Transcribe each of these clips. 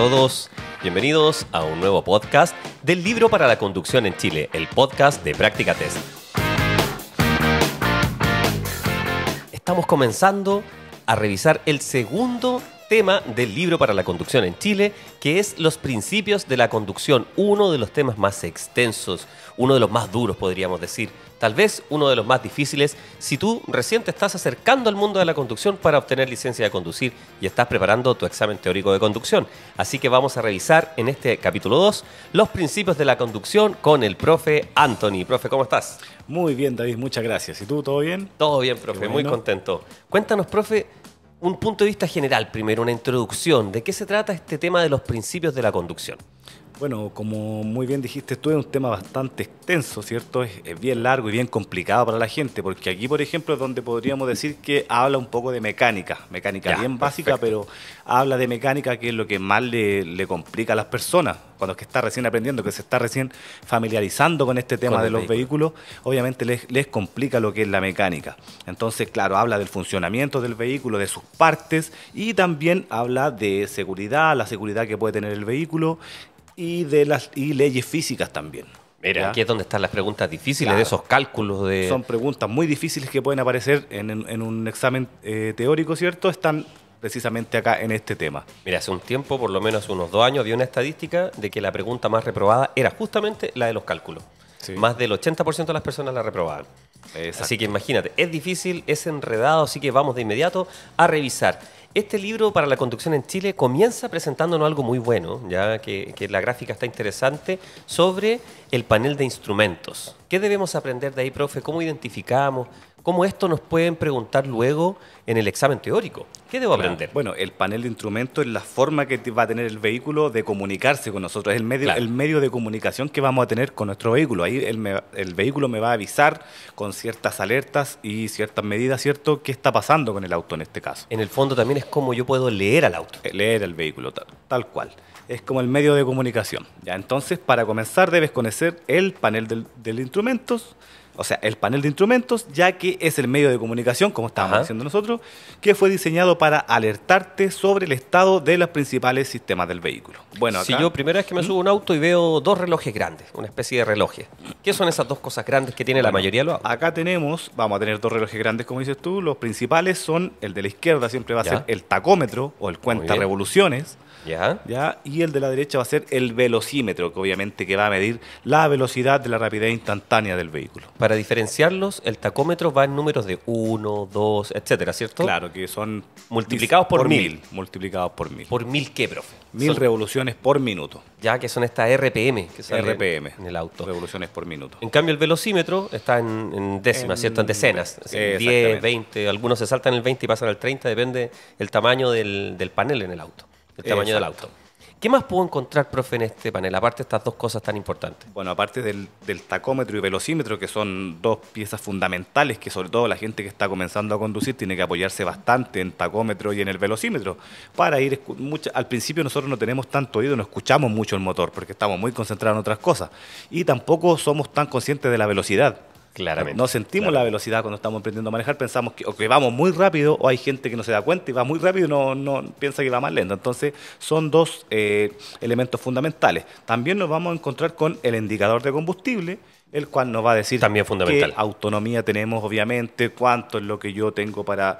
todos. Bienvenidos a un nuevo podcast del libro para la conducción en Chile, el podcast de Práctica Test. Estamos comenzando a revisar el segundo tema del libro para la conducción en Chile, que es Los Principios de la Conducción, uno de los temas más extensos, uno de los más duros, podríamos decir, tal vez uno de los más difíciles si tú recién te estás acercando al mundo de la conducción para obtener licencia de conducir y estás preparando tu examen teórico de conducción. Así que vamos a revisar en este capítulo 2 los principios de la conducción con el profe Anthony. Profe, ¿cómo estás? Muy bien, David, muchas gracias. ¿Y tú, todo bien? Todo bien, profe, muy contento. Cuéntanos, profe, un punto de vista general, primero una introducción, de qué se trata este tema de los principios de la conducción. Bueno, como muy bien dijiste tú, es un tema bastante extenso, ¿cierto? Es, bien largo y bien complicado para la gente, porque aquí, por ejemplo, es donde podríamos decir que habla un poco de mecánica, mecánica bien básica, pero habla de mecánica que es lo que más le, complica a las personas, cuando es que está recién aprendiendo, que se está recién familiarizando con este tema de los vehículos, obviamente les, les complica lo que es la mecánica. Entonces, claro, habla del funcionamiento del vehículo, de sus partes, y también habla de seguridad, la seguridad que puede tener el vehículo, y de las y leyes físicas también. Mira, aquí es donde están las preguntas difíciles de esos cálculos de. Son preguntas muy difíciles que pueden aparecer en, un examen eh, teórico, ¿cierto? Están precisamente acá en este tema. Mira, hace un tiempo, por lo menos unos dos años, dio una estadística de que la pregunta más reprobada era justamente la de los cálculos. Más del 80% de las personas la reprobaban. Así que imagínate, es difícil, es enredado, así que vamos de inmediato a revisar. Este libro para la conducción en Chile comienza presentándonos algo muy bueno, ya que, la gráfica está interesante, sobre el panel de instrumentos. ¿Qué debemos aprender de ahí, profe? ¿Cómo identificamos? cómo esto nos pueden preguntar luego en el examen teórico. ¿Qué debo aprender? Bueno, el panel de instrumentos es la forma que va a tener el vehículo de comunicarse con nosotros, es el medio, el medio de comunicación que vamos a tener con nuestro vehículo. Ahí el, vehículo me va a avisar con ciertas alertas y ciertas medidas, ¿cierto?, qué está pasando con el auto en este caso. En el fondo también es como yo puedo leer al auto. Eh, leer al vehículo, tal, tal cual es como el medio de comunicación. ¿ya? Entonces, para comenzar, debes conocer el panel de instrumentos, o sea, el panel de instrumentos, ya que es el medio de comunicación, como estábamos diciendo haciendo nosotros, que fue diseñado para alertarte sobre el estado de los principales sistemas del vehículo. Bueno, Si yo primera vez que me ¿Mm? subo a un auto y veo dos relojes grandes, una especie de relojes, ¿qué son esas dos cosas grandes que tiene la mayoría de los autos? Acá tenemos, vamos a tener dos relojes grandes, como dices tú, los principales son el de la izquierda, siempre va a ser el tacómetro o el cuenta revoluciones ¿Ya? Y el de la derecha va a ser el velocímetro, que obviamente que va a medir la velocidad de la rapidez instantánea del vehículo. Para diferenciarlos, el tacómetro va en números de 1, 2, etcétera, ¿cierto? Claro, que son multiplicados por, mil. Multiplicados por mil. ¿Por mil qué, profe? Mil revoluciones por minuto. Ya, que son estas RPM que son RPM. En el auto. Revoluciones por minuto. En cambio, el velocímetro está en, décimas, ¿cierto? En decenas. 10, 20. Algunos se saltan el 20 y pasan al 30, depende el tamaño del panel en el auto el tamaño del auto. ¿Qué más puedo encontrar, profe, en este panel, aparte de estas dos cosas tan importantes? Bueno, aparte del, tacómetro y velocímetro, que son dos piezas fundamentales que sobre todo la gente que está comenzando a conducir tiene que apoyarse bastante en tacómetro y en el velocímetro. Para ir, al principio nosotros no tenemos tanto oído, no escuchamos mucho el motor, porque estamos muy concentrados en otras cosas. Y tampoco somos tan conscientes de la velocidad Claramente. No sentimos la velocidad cuando estamos aprendiendo a manejar, pensamos que, o que vamos muy rápido o hay gente que no se da cuenta y va muy rápido y no, no piensa que va más lento. Entonces son dos eh, elementos fundamentales. También nos vamos a encontrar con el indicador de combustible, el cual nos va a decir También fundamental. qué autonomía tenemos, obviamente, cuánto es lo que yo tengo para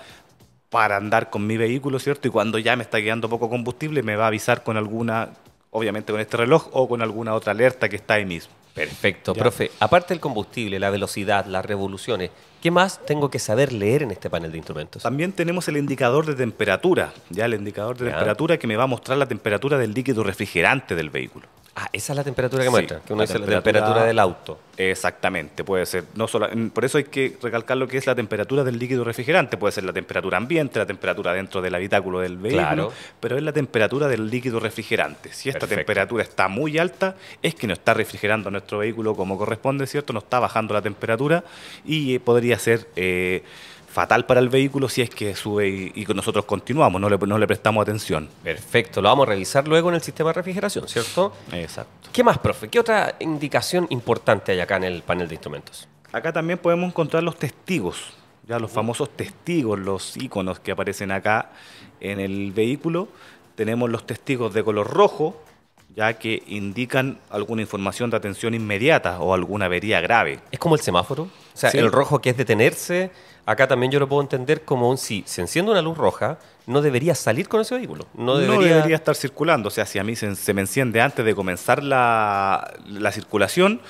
para andar con mi vehículo, ¿cierto? Y cuando ya me está quedando poco combustible, me va a avisar con alguna, obviamente con este reloj o con alguna otra alerta que está ahí mismo. Perfecto, profe. Aparte del combustible, la velocidad, las revoluciones, ¿qué más tengo que saber leer en este panel de instrumentos? También tenemos el indicador de temperatura, ya el indicador de temperatura que me va a mostrar la temperatura del líquido refrigerante del vehículo. Ah, esa es la temperatura que muestra, la temperatura, del auto. Exactamente, puede ser. No solo, mm, por eso hay que recalcar lo que es la temperatura del líquido refrigerante. Puede ser la temperatura ambiente, la temperatura dentro del habitáculo del vehículo, pero es la temperatura del líquido refrigerante. Si esta temperatura está muy alta, es que no está refrigerando nuestro vehículo como corresponde, ¿cierto? No está bajando la temperatura y eh, podría ser... Eh, fatal para el vehículo si es que sube y, nosotros continuamos, no le, no le prestamos atención. Perfecto, lo vamos a revisar luego en el sistema de refrigeración, ¿cierto? Exacto. ¿Qué más, profe? ¿Qué otra indicación importante hay acá en el panel de instrumentos? Acá también podemos encontrar los testigos, ya los famosos testigos, los iconos que aparecen acá en el vehículo. Tenemos los testigos de color rojo, ya que indican alguna información de atención inmediata o alguna avería grave. ¿Es como el semáforo? O sea, el rojo que es detenerse, acá también yo lo puedo entender como un si se enciende una luz roja, no debería salir con ese vehículo. No debería, estar circulando. O sea, si a mí se, me enciende antes de comenzar la, circulación,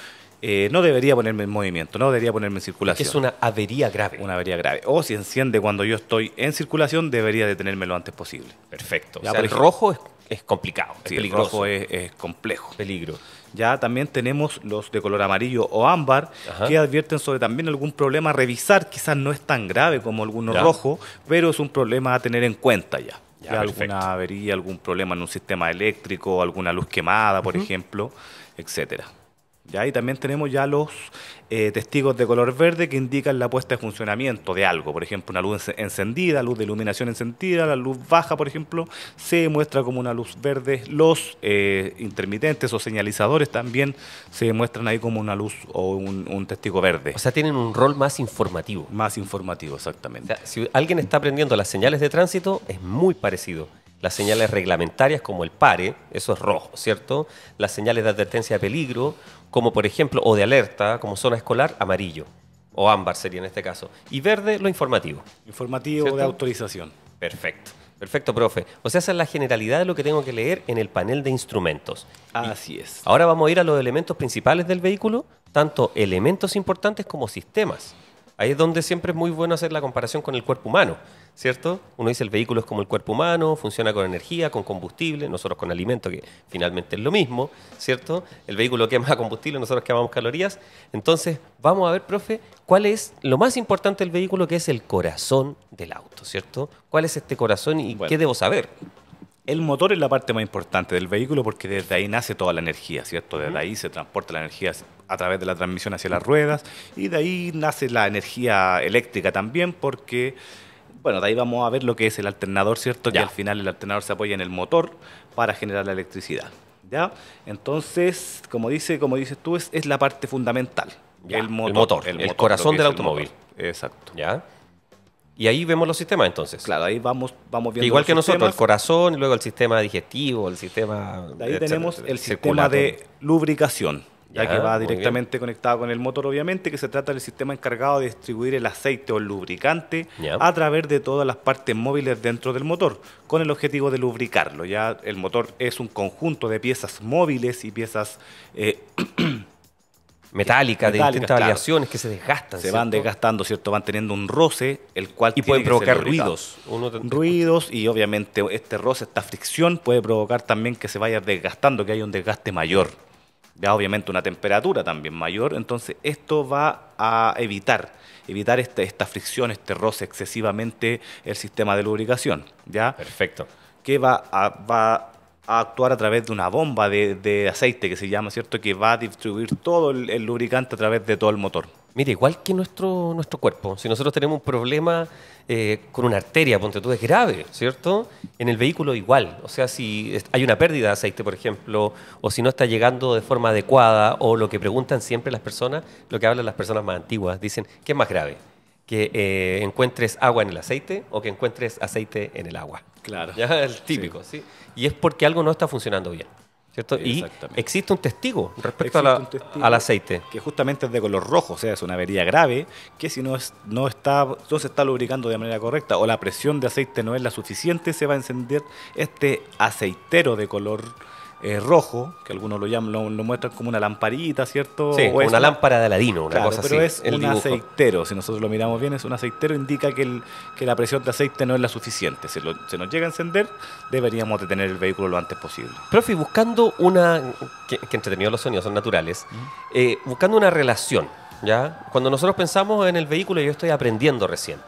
eh, no debería ponerme en movimiento, no debería ponerme en circulación. Es una avería grave. Una avería grave. O si enciende cuando yo estoy en circulación, debería detenerme lo antes posible. Perfecto. el rojo es, complicado, sí, El rojo es, es complejo. Peligro ya también tenemos los de color amarillo o ámbar que advierten sobre también algún problema a revisar, quizás no es tan grave como algunos rojos, pero es un problema a tener en cuenta ya. ya, alguna avería, algún problema en un sistema eléctrico, alguna luz quemada, por ejemplo, etcétera. ¿ya? ahí también tenemos ya los eh, testigos de color verde que indican la puesta en funcionamiento de algo, por ejemplo, una luz encendida, luz de iluminación encendida, la luz baja, por ejemplo, se muestra como una luz verde. Los eh, intermitentes o señalizadores también se muestran ahí como una luz o un, testigo verde. O sea, tienen un rol más informativo. Más informativo, exactamente. si alguien está aprendiendo las señales de tránsito, es muy parecido las señales reglamentarias como el pare, eso es rojo, ¿cierto? Las señales de advertencia de peligro como por ejemplo, o de alerta, como zona escolar, amarillo, o ámbar sería en este caso, y verde, lo informativo. Informativo de autorización. Perfecto. Perfecto, profe. O sea, esa es la generalidad de lo que tengo que leer en el panel de instrumentos. Así es. Ahora vamos a ir a los elementos principales del vehículo, tanto elementos importantes como sistemas. Ahí es donde siempre es muy bueno hacer la comparación con el cuerpo humano. ¿cierto? Uno dice el vehículo es como el cuerpo humano, funciona con energía, con combustible, nosotros con alimento, que finalmente es lo mismo, ¿cierto? El vehículo quema combustible, nosotros quemamos calorías. Entonces, vamos a ver, profe, cuál es lo más importante del vehículo, que es el corazón del auto, ¿cierto? ¿Cuál es este corazón y qué debo saber? El motor es la parte más importante del vehículo porque desde ahí nace toda la energía, ¿cierto? Desde ahí se transporta la energía a través de la transmisión hacia las ruedas y de ahí nace la energía eléctrica también porque bueno, de ahí vamos a ver lo que es el alternador, ¿cierto? Que al final el alternador se apoya en el motor para generar la electricidad. ¿Ya? Entonces, como dice, como dices tú, es, la parte fundamental. el, motor, el corazón del automóvil. Exacto. ¿Ya? Y ahí vemos los sistemas entonces. Claro, ahí vamos, vamos viendo. Igual que nosotros, el corazón, y luego el sistema digestivo, el sistema. Ahí tenemos el sistema de lubricación ya, que va directamente conectado con el motor, obviamente, que se trata del sistema encargado de distribuir el aceite o el lubricante a través de todas las partes móviles dentro del motor, con el objetivo de lubricarlo. Ya el motor es un conjunto de piezas móviles y piezas eh, metálicas, de distintas que se desgastan. Se van desgastando, ¿cierto? Van teniendo un roce, el cual... Y provocar ruidos. Ruidos y obviamente este roce, esta fricción puede provocar también que se vaya desgastando, que haya un desgaste mayor ya obviamente una temperatura también mayor, entonces esto va a evitar evitar este, esta fricción, este roce excesivamente el sistema de lubricación, ¿ya? Perfecto. Que va a, actuar a través de una bomba de, aceite que se llama, ¿cierto? Que va a distribuir todo el lubricante a través de todo el motor. Mire, igual que nuestro, nuestro cuerpo, si nosotros tenemos un problema eh, con una arteria, ponte tú, es grave, ¿cierto? En el vehículo igual, o sea, si hay una pérdida de aceite, por ejemplo, o si no está llegando de forma adecuada, o lo que preguntan siempre las personas, lo que hablan las personas más antiguas, dicen, ¿qué es más grave? ¿Que eh, encuentres agua en el aceite o que encuentres aceite en el agua? Claro. Ya es típico, ¿sí? Y es porque algo no está funcionando bien. Y existe un testigo respecto al aceite. Que justamente es de color rojo, o sea, es una avería grave, que si no, no, está, no se está lubricando de manera correcta o la presión de aceite no es la suficiente, se va a encender este aceitero de color eh, rojo, que algunos lo llaman, lo, muestran como una lamparita, ¿cierto? Sí, una lámpara de Aladino, una cosa así. Pero es un aceitero, si nosotros lo miramos bien, es un aceitero, indica que, que la presión de aceite no es la suficiente. Si se nos llega a encender, deberíamos detener el vehículo lo antes posible. y buscando una. que, entretenido los sonidos, son naturales. Eh, buscando una relación, ¿ya? Cuando nosotros pensamos en el vehículo, yo estoy aprendiendo recién.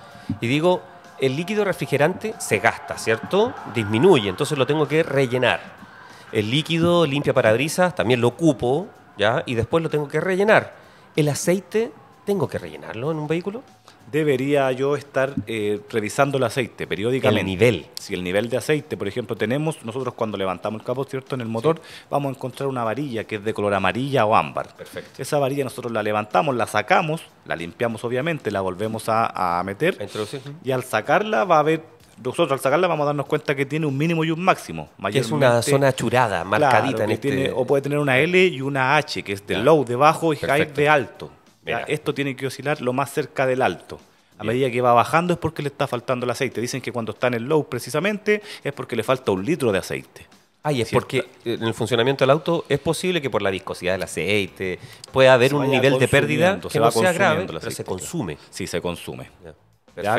Y digo, el líquido refrigerante se gasta, ¿cierto? Disminuye, entonces lo tengo que rellenar. El líquido limpia parabrisas también lo ocupo, ¿ya? Y después lo tengo que rellenar. El aceite, ¿tengo que rellenarlo en un vehículo? Debería yo estar eh, revisando el aceite periódicamente. El nivel. Si el nivel de aceite, por ejemplo, tenemos, nosotros cuando levantamos el capó, ¿cierto? En el motor, vamos a encontrar una varilla que es de color amarilla o ámbar. Perfecto. Esa varilla nosotros la levantamos, la sacamos, la limpiamos obviamente, la volvemos a, meter. Y al sacarla va a haber nosotros al sacarla vamos a darnos cuenta que tiene un mínimo y un máximo. Es una zona churada, marcadita en este... o puede tener una L y una H, que es de low, de bajo, y high, de alto. Esto tiene que oscilar lo más cerca del alto. A medida que va bajando es porque le está faltando el aceite. Dicen que cuando está en el low precisamente es porque le falta un litro de aceite. Ay, es porque eh, en el funcionamiento del auto es posible que por la viscosidad del aceite pueda haber un nivel de pérdida que se no sea grave, pero se consume. Sí, se consume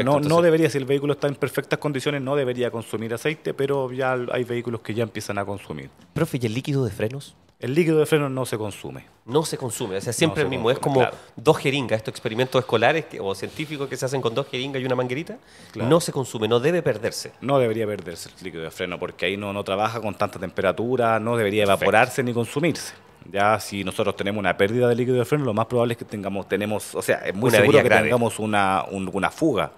no, debería, si el vehículo está en perfectas condiciones, no debería consumir aceite, pero ya hay vehículos que ya empiezan a consumir. Profe, ¿y el líquido de frenos? El líquido de frenos no se consume. No se consume, o sea, siempre el mismo. es como dos jeringas, estos experimentos escolares o científicos que se hacen con dos jeringas y una manguerita. No se consume, no debe perderse. No debería perderse el líquido de freno porque ahí no, no trabaja con tanta temperatura, no debería evaporarse ni consumirse. Ya si nosotros tenemos una pérdida de líquido de freno, lo más probable es que tengamos, tenemos, o sea, es muy una seguro que tengamos una, una fuga.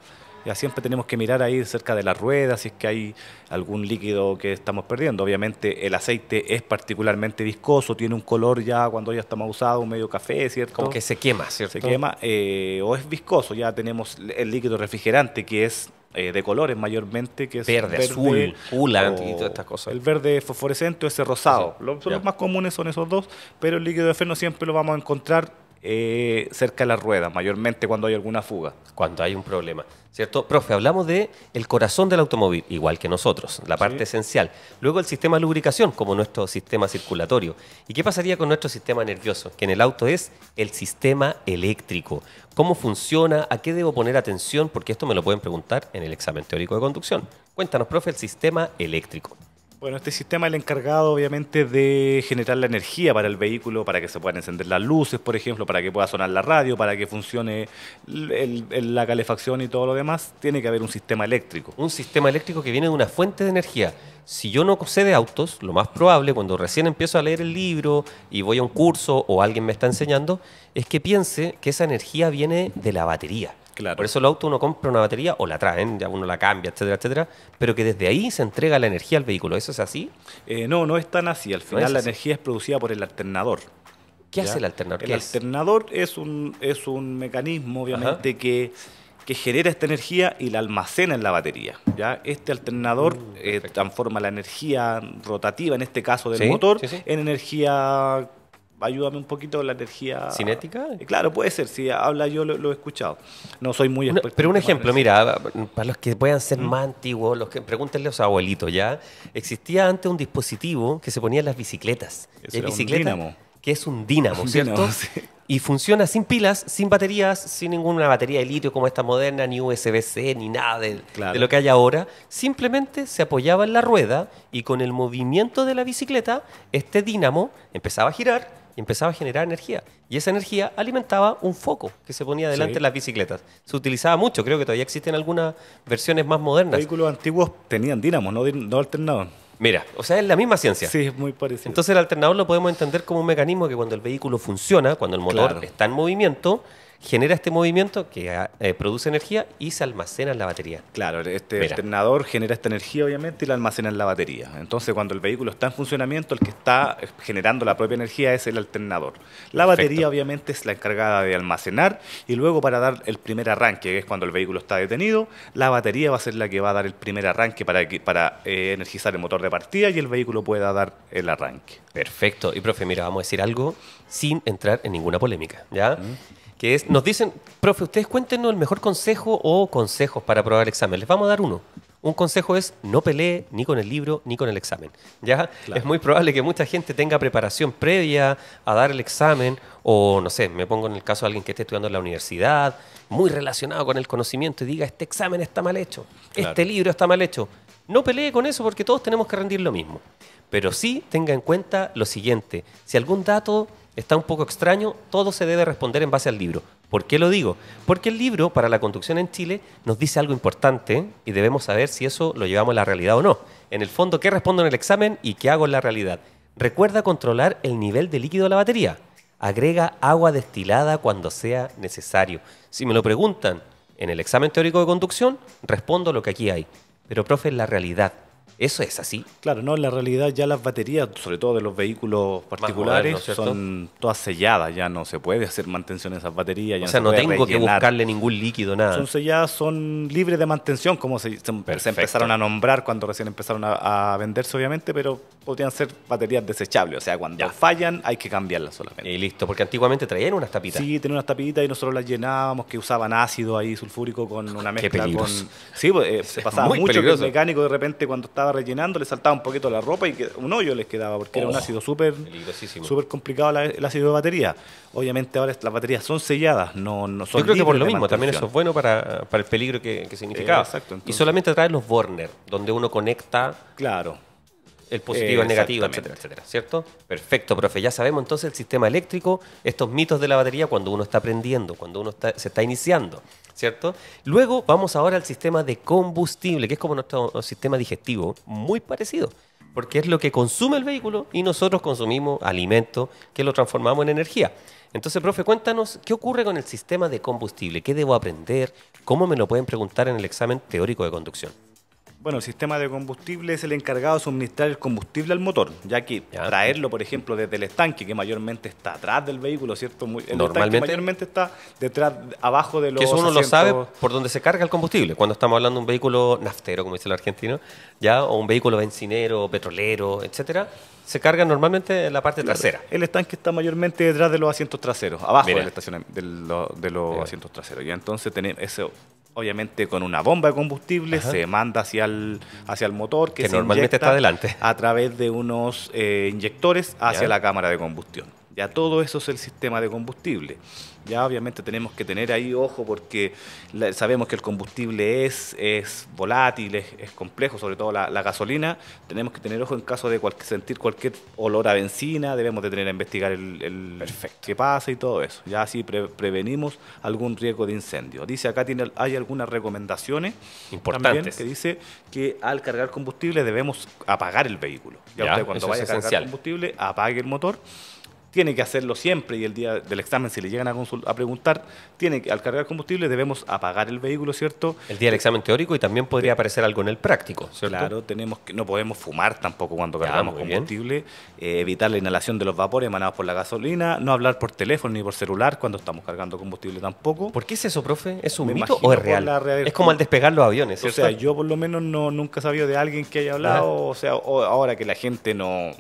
Ya siempre tenemos que mirar ahí cerca de la rueda si es que hay algún líquido que estamos perdiendo. Obviamente el aceite es particularmente viscoso, tiene un color ya cuando ya estamos usado, un medio café, ¿cierto? Como que se quema, ¿cierto? Se quema eh, o es viscoso, ya tenemos el líquido refrigerante que es eh, de colores mayormente, que es verde, azul, hula y todas estas cosas. El verde fosforescente o ese rosado. los, más comunes son esos dos, pero el líquido de feno siempre lo vamos a encontrar eh, cerca de las ruedas, mayormente cuando hay alguna fuga. Cuando hay un problema, ¿cierto? Profe, hablamos de el corazón del automóvil, igual que nosotros, la parte esencial. Luego el sistema de lubricación, como nuestro sistema circulatorio. ¿Y qué pasaría con nuestro sistema nervioso? Que en el auto es el sistema eléctrico. ¿Cómo funciona? ¿A qué debo poner atención? Porque esto me lo pueden preguntar en el examen teórico de conducción. Cuéntanos, profe, el sistema eléctrico. Bueno, este sistema es el encargado obviamente de generar la energía para el vehículo, para que se puedan encender las luces, por ejemplo, para que pueda sonar la radio, para que funcione la calefacción y todo lo demás, tiene que haber un sistema eléctrico. Un sistema eléctrico que viene de una fuente de energía. Si yo no sé de autos, lo más probable cuando recién empiezo a leer el libro y voy a un curso o alguien me está enseñando, es que piense que esa energía viene de la batería. Por eso el auto uno compra una batería o la traen, ya uno la cambia, etcétera, etcétera, pero que desde ahí se entrega la energía al vehículo. ¿Eso es así? Eh, no, no es tan así. Al final la energía es producida por el alternador. ¿Qué hace el alternador? El alternador es? un, es un mecanismo, obviamente, que genera esta energía y la almacena en la batería. ¿ya? Este alternador mm, eh, transforma la energía rotativa, en este caso del motor, en energía ayúdame un poquito la energía. ¿Cinética? Eh, claro, puede ser, si habla yo lo, he escuchado. No soy muy experto. pero un ejemplo, mira, para los que puedan ser mm. más antiguos, los que, pregúntenle a los abuelitos ya, existía antes un dispositivo que se ponía en las bicicletas. Es un dínamo. Que es un dínamo, ¿cierto? Y funciona sin pilas, sin baterías, sin ninguna batería de litio como esta moderna, ni USB-C, ni nada de, de, lo que hay ahora. Simplemente se apoyaba en la rueda y con el movimiento de la bicicleta, este dínamo empezaba a girar empezaba a generar energía. Y esa energía alimentaba un foco que se ponía delante de las bicicletas. Se utilizaba mucho, creo que todavía existen algunas versiones más modernas. Los vehículos antiguos tenían dínamo, no, no alternaban. Mira, o sea, es la misma ciencia. Sí, es muy parecido. Entonces el alternador lo podemos entender como un mecanismo que cuando el vehículo funciona, cuando el motor está en movimiento, genera este movimiento que ah, eh, produce energía y se almacena en la batería. Claro, este alternador genera esta energía obviamente y la almacena en la batería. Entonces cuando el vehículo está en funcionamiento, el que está eh, generando la propia energía es el alternador. La batería obviamente es la encargada de almacenar y luego para dar el primer arranque, que es cuando el vehículo está detenido, la batería va a ser la que va a dar el primer arranque para, para eh, energizar el motor de partida y el vehículo pueda dar el arranque. Perfecto. Y profe, mira, vamos a decir algo sin entrar en ninguna polémica, ¿ya? nos dicen, profe, ustedes cuéntenos el mejor consejo o consejos para aprobar el examen. Les vamos a dar uno. Un consejo es no pelee ni con el libro ni con el examen. ¿ya? Es muy probable que mucha gente tenga preparación previa a dar el examen o, no sé, me pongo en el caso de alguien que esté estudiando en la universidad, muy relacionado con el conocimiento y diga, este examen está mal hecho, este libro está mal hecho. No pelee con eso porque todos tenemos que rendir lo mismo. Pero sí tenga en cuenta lo siguiente, si algún dato está un poco extraño, todo se debe responder en base al libro. ¿Por qué lo digo? Porque el libro para la conducción en Chile nos dice algo importante y debemos saber si eso lo llevamos a la realidad o no. En el fondo, ¿qué respondo en el examen y qué hago en la realidad? Recuerda controlar el nivel de líquido de la batería. Agrega agua destilada cuando sea necesario. Si me lo preguntan en el examen teórico de conducción, respondo lo que aquí hay. Pero, profe, la realidad, ¿Eso es así? Claro, no, la realidad ya las baterías, sobre todo de los vehículos particulares, son todas selladas, ya no se puede hacer mantención de esas baterías. o sea, no, tengo que buscarle ningún líquido, nada. Son selladas, son libres de mantención, como se, empezaron a nombrar cuando recién empezaron a, venderse, obviamente, pero podían ser baterías desechables, o sea, cuando fallan hay que cambiarlas solamente. Y listo, porque antiguamente traían unas tapitas. Sí, tenían unas tapitas y nosotros las llenábamos, que usaban ácido ahí sulfúrico con una mezcla con... Sí, se pues, eh, pasaba mucho que el mecánico de repente cuando estaba rellenando, le saltaba un poquito la ropa y un hoyo les quedaba, porque era un oh, ácido súper complicado el ácido de batería. Obviamente ahora las baterías son selladas, no, no son Yo creo que por lo mismo, también eso es bueno para, el peligro que, que significaba. y solamente trae los Warner, donde uno conecta. Claro el positivo, el negativo, etcétera, etcétera, ¿cierto? Perfecto, profe. Ya sabemos entonces el sistema eléctrico, estos mitos de la batería cuando uno está aprendiendo, cuando uno se está iniciando. ¿cierto? Luego vamos ahora al sistema de combustible, que es como nuestro sistema digestivo, muy parecido, porque es lo que consume el vehículo y nosotros consumimos alimento que lo transformamos en energía. Entonces, profe, cuéntanos qué ocurre con el sistema de combustible, qué debo aprender, cómo me lo pueden preguntar en el examen teórico de conducción. Bueno, el sistema de combustible es el encargado de suministrar el combustible al motor, ya que traerlo, por ejemplo, desde el estanque, que mayormente está atrás del vehículo, ¿cierto? Muy, el Normalmente. mayormente está detrás, abajo de los. Que eso uno lo sabe por donde se carga el combustible. Cuando estamos hablando de un vehículo naftero, como dice el argentino, ya, o un vehículo bencinero, petrolero, etcétera, se carga normalmente en la parte trasera. El estanque está mayormente detrás de los asientos traseros, abajo del de, de los, asientos traseros. Y entonces tener ese obviamente con una bomba de combustible, se manda hacia el, hacia el motor que, se normalmente está adelante. A través de unos eh, inyectores hacia la cámara de combustión. Ya todo eso es el sistema de combustible. Ya obviamente tenemos que tener ahí ojo porque sabemos que el combustible es, es volátil, es, complejo, sobre todo la, gasolina. Tenemos que tener ojo en caso de sentir cualquier olor a benzina, debemos de tener a investigar el, el qué pasa y todo eso. Ya así prevenimos algún riesgo de incendio. Dice acá tiene, hay algunas recomendaciones importantes que dice que al cargar combustible debemos apagar el vehículo. Ya, usted cuando vaya a cargar combustible apague el motor tiene que hacerlo siempre y el día del examen, si le llegan a, preguntar, tiene que, al cargar combustible debemos apagar el vehículo, ¿cierto? El día del examen teórico y también podría aparecer algo en el práctico, Claro, tenemos que, no podemos fumar tampoco cuando cargamos combustible, eh, evitar la inhalación de los vapores emanados por la gasolina, no hablar por teléfono ni por celular cuando estamos cargando combustible tampoco. ¿Por qué es eso, profe? ¿Es un mito o es real? Es como al despegar los aviones. O sea, yo por lo menos no, nunca he sabido de alguien que haya hablado, o sea, ahora que la gente no,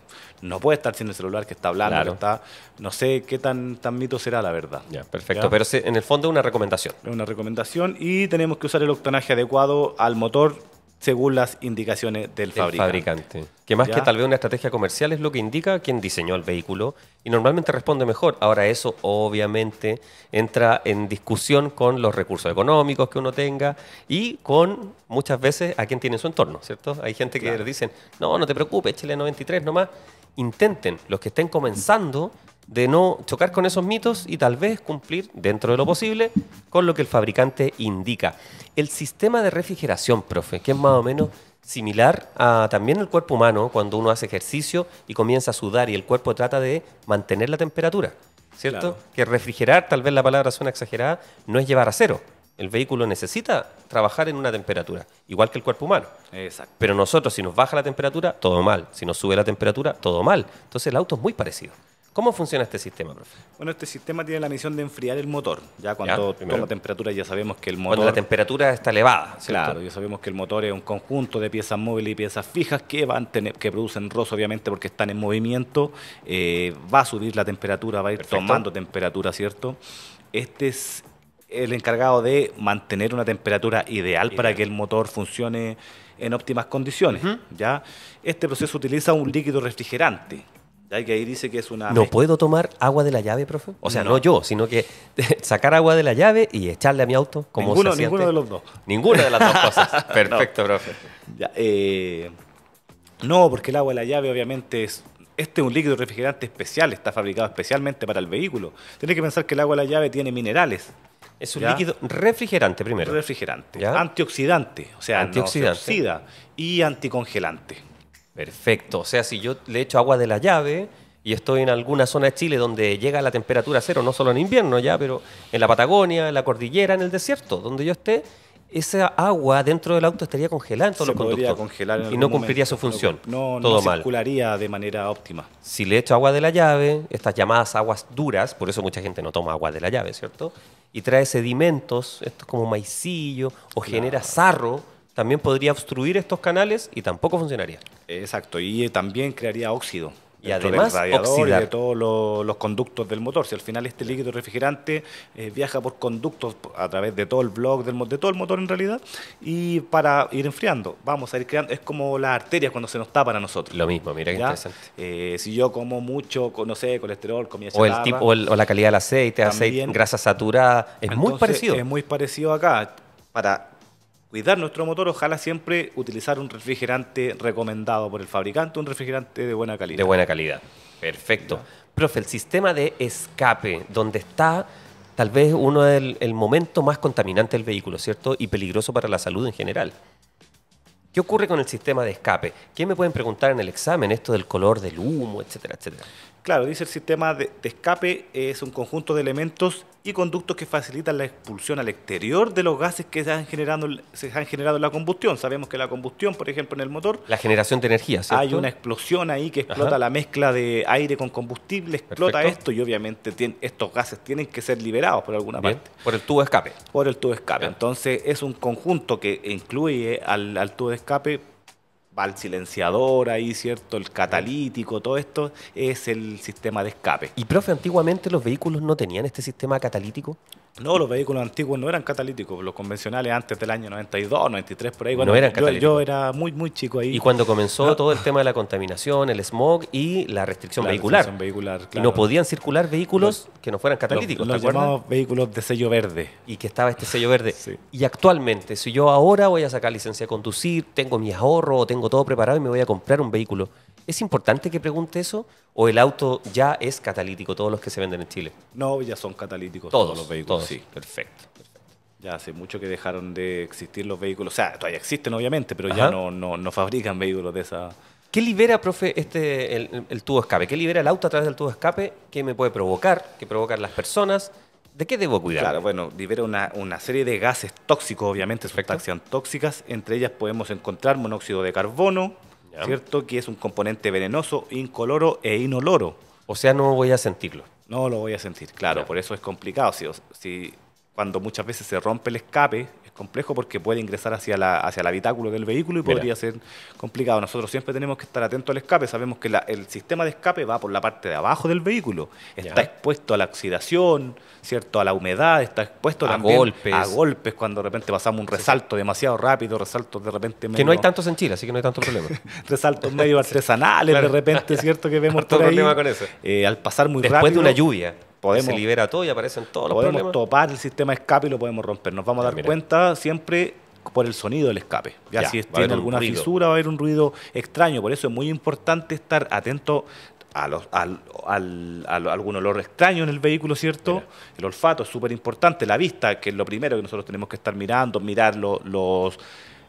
no puede estar siendo el celular que está hablando, está, no sé qué tan, tan mito será la verdad. Ya, perfecto, pero en el fondo es una recomendación. Es una recomendación y tenemos que usar el octanaje adecuado al motor según las indicaciones del fabricante. Que más que tal vez una estrategia comercial es lo que indica quien diseñó el vehículo y normalmente responde mejor. Ahora eso obviamente entra en discusión con los recursos económicos que uno tenga y con muchas veces a quien tiene su entorno, ¿cierto? Hay gente que le dicen, no, no te preocupes, Chile 93 nomás intenten, los que estén comenzando, de no chocar con esos mitos y tal vez cumplir, dentro de lo posible, con lo que el fabricante indica. El sistema de refrigeración, profe, que es más o menos similar a también el cuerpo humano cuando uno hace ejercicio y comienza a sudar y el cuerpo trata de mantener la temperatura, ¿cierto? Que refrigerar, tal vez la palabra suena exagerada, no es llevar a cero, el vehículo necesita trabajar en una temperatura, igual que el cuerpo humano. Exacto. Pero nosotros, si nos baja la temperatura, todo mal. Si nos sube la temperatura, todo mal. Entonces el auto es muy parecido. ¿Cómo funciona este sistema, profe? Bueno, este sistema tiene la misión de enfriar el motor. Ya cuando toma temperatura ya sabemos que el motor... Cuando la temperatura está elevada. Claro, ya sabemos que el motor es un conjunto de piezas móviles y piezas fijas que van tener, que producen roce, obviamente, porque están en movimiento. Eh, va a subir la temperatura, va a ir tomando temperatura, ¿cierto? Este es el encargado de mantener una temperatura ideal, para que el motor funcione en óptimas condiciones. ¿ya? Este proceso utiliza un líquido refrigerante. ¿ya? Que dice que es una. ¿No puedo tomar agua de la llave, profe? O sea, no, yo, sino que sacar agua de la llave y echarle a mi auto como ninguno, ninguno de los dos. Ninguna de las dos cosas. Perfecto, profe. Eh, no, porque el agua de la llave obviamente es este es un líquido refrigerante especial, está fabricado especialmente para el vehículo. Tienes que pensar que el agua de la llave tiene minerales. Es un líquido refrigerante primero. Refrigerante. Antioxidante, o sea, antioxidante. y anticongelante. Perfecto, o sea, si yo le echo agua de la llave y estoy en alguna zona de Chile donde llega la temperatura cero, no solo en invierno ya, pero en la Patagonia, en la cordillera, en el desierto, donde yo esté, esa agua dentro del auto estaría congelada en todos los y no cumpliría su función. No, circularía de manera óptima. Si le echo agua de la llave, estas llamadas aguas duras, por eso mucha gente no toma agua de la llave, ¿cierto? Y trae sedimentos, esto como maicillo, o genera sarro, también podría obstruir estos canales y tampoco funcionaría. Exacto, y también crearía óxido y además Y de todos los, conductos del motor. Si al final este líquido refrigerante eh, viaja por conductos a través de todo el blog, del, de todo el motor en realidad, y para ir enfriando, vamos a ir creando, es como las arterias cuando se nos tapan a nosotros. Lo mismo, mira qué interesante. Eh, si yo como mucho, no sé, colesterol, comida o el tipo o, la calidad del aceite, aceite, grasa saturada, es muy parecido. Es muy parecido acá. Para cuidar nuestro motor, ojalá siempre utilizar un refrigerante recomendado por el fabricante, un refrigerante de buena calidad. De buena calidad. Perfecto. Profe, el sistema de escape, donde está tal vez uno del momento más contaminante del vehículo, ¿cierto? Y peligroso para la salud en general. ¿Qué ocurre con el sistema de escape? ¿Qué me pueden preguntar en el examen? Esto del color del humo, etcétera, etcétera. Claro, dice el sistema de escape es un conjunto de elementos y conductos que facilitan la expulsión al exterior de los gases que se han, generado, se han generado en la combustión. Sabemos que la combustión, por ejemplo, en el motor... La generación de energía, ¿cierto? Hay una explosión ahí que explota la mezcla de aire con combustible, explota esto y obviamente estos gases tienen que ser liberados por alguna parte. Por el tubo de escape. Por el tubo de escape. Entonces es un conjunto que incluye al, al tubo de escape va el silenciador ahí, ¿cierto? El catalítico, todo esto es el sistema de escape. Y profe, antiguamente los vehículos no tenían este sistema catalítico. No, los vehículos antiguos no eran catalíticos, los convencionales antes del año 92, 93, por ahí. no eran catalíticos. Yo, era muy, muy chico ahí. Y cuando comenzó todo el tema de la contaminación, el smog y la restricción vehicular. vehicular Y no podían circular vehículos que no fueran catalíticos. Los, los vehículos de sello verde. Y que estaba este sello verde. Y actualmente, si yo ahora voy a sacar licencia de conducir, tengo mi ahorro tengo todo preparado y me voy a comprar un vehículo ¿Es importante que pregunte eso o el auto ya es catalítico, todos los que se venden en Chile? No, ya son catalíticos todos, los vehículos. Todos. Sí, perfecto, Ya hace mucho que dejaron de existir los vehículos, o sea, todavía existen obviamente, pero ya no, fabrican vehículos de esa... ¿Qué libera, profe, este, el, tubo escape? ¿Qué libera el auto a través del tubo escape? ¿Qué me puede provocar? ¿Qué provocan las personas? ¿De qué debo cuidar? Claro, bueno, libera una, serie de gases tóxicos, obviamente, que sustancias tóxicas. Entre ellas podemos encontrar monóxido de carbono, ¿cierto? Que es un componente venenoso, incoloro e inoloro. O sea, no voy a sentirlo. No lo voy a sentir, claro, por eso es complicado. Si, si, cuando muchas veces se rompe el escape complejo porque puede ingresar hacia, la, hacia el habitáculo del vehículo y podría ser complicado. Nosotros siempre tenemos que estar atentos al escape. Sabemos que el sistema de escape va por la parte de abajo del vehículo. Está expuesto a la oxidación, ¿cierto? A la humedad, está expuesto a también a golpes cuando de repente pasamos un resalto demasiado rápido, resaltos de repente medio... Que no hay tantos en Chile, así que no hay tantos problemas. resaltos medio artesanales de repente, ¿cierto? Que vemos por ahí. problema con eso. Eh, al pasar muy rápido. Después de una lluvia podemos, se libera todo y aparecen todos los problemas. Podemos topar el sistema de escape y lo podemos romper. Nos vamos a ah, dar cuenta siempre por el sonido del escape. Ya, si tiene alguna fisura va a haber un ruido extraño. Por eso es muy importante estar atento a, los, algún olor extraño en el vehículo, ¿cierto? El olfato es súper importante, la vista, que es lo primero que nosotros tenemos que estar mirando, mirar los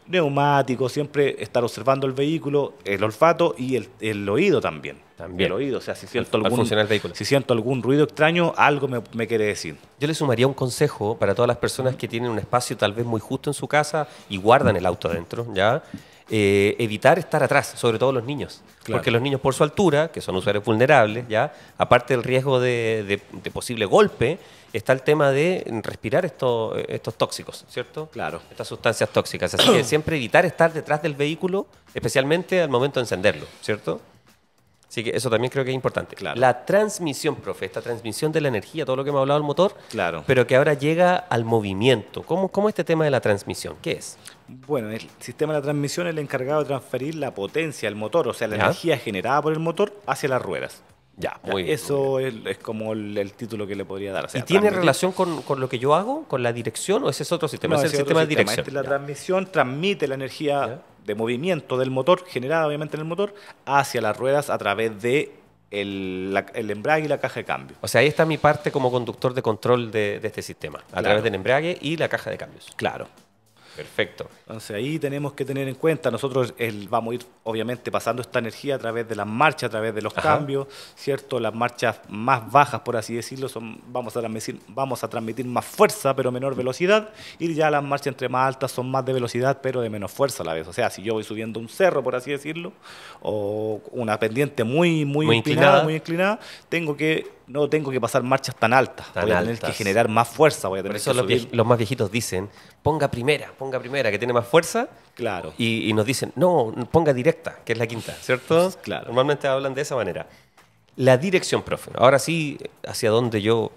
Neumático, siempre estar observando el vehículo, el olfato y el, oído también. También. El oído, o sea, si siento, algún, Si siento algún ruido extraño, algo me, me, quiere decir. Yo le sumaría un consejo para todas las personas que tienen un espacio tal vez muy justo en su casa y guardan el auto adentro, ¿ya? Eh, evitar estar atrás, sobre todo los niños. Porque los niños por su altura, que son usuarios vulnerables, ya, aparte del riesgo de, posible golpe, está el tema de respirar estos, tóxicos, ¿cierto? Claro. Estas sustancias tóxicas. Así que siempre evitar estar detrás del vehículo, especialmente al momento de encenderlo, ¿cierto? Así que eso también creo que es importante. Claro. La transmisión, profe, esta transmisión de la energía, todo lo que hemos hablado del motor, claro. pero que ahora llega al movimiento. ¿Cómo, ¿Cómo este tema de la transmisión? ¿Qué es? Bueno, el sistema de transmisión es el encargado de transferir la potencia, el motor, o sea, la energía generada por el motor hacia las ruedas. Ya, muy Eso Es, como el, título que le podría dar. ¿Y tiene relación con, con, lo que yo hago, con la dirección o ese es otro sistema? es el sistema de dirección. Este, la transmisión transmite la energía de movimiento del motor, generada obviamente en el motor, hacia las ruedas a través de el, embrague y la caja de cambios. O sea, ahí está mi parte como conductor de control de, este sistema, a través del embrague y la caja de cambios. Claro. Perfecto. Entonces ahí tenemos que tener en cuenta, nosotros el, vamos a ir obviamente pasando esta energía a través de las marchas, a través de los cambios, ¿cierto? Las marchas más bajas, por así decirlo, son, vamos, a transmitir, vamos a transmitir más fuerza pero menor mm. velocidad y ya las marchas entre más altas son más de velocidad pero de menos fuerza a la vez. O sea, si yo voy subiendo un cerro, por así decirlo, o una pendiente muy, muy, inclinada, muy inclinada, tengo que no tengo que pasar marchas tan altas. voy a tener que generar más fuerza. Voy a Por eso Los, más viejitos dicen, ponga primera, ponga primera, que tiene más fuerza. Claro. Y, nos dicen, no, ponga directa, que es la quinta, ¿cierto? Pues, claro. Normalmente hablan de esa manera. La dirección, profe. Ahora sí, hacia dónde yo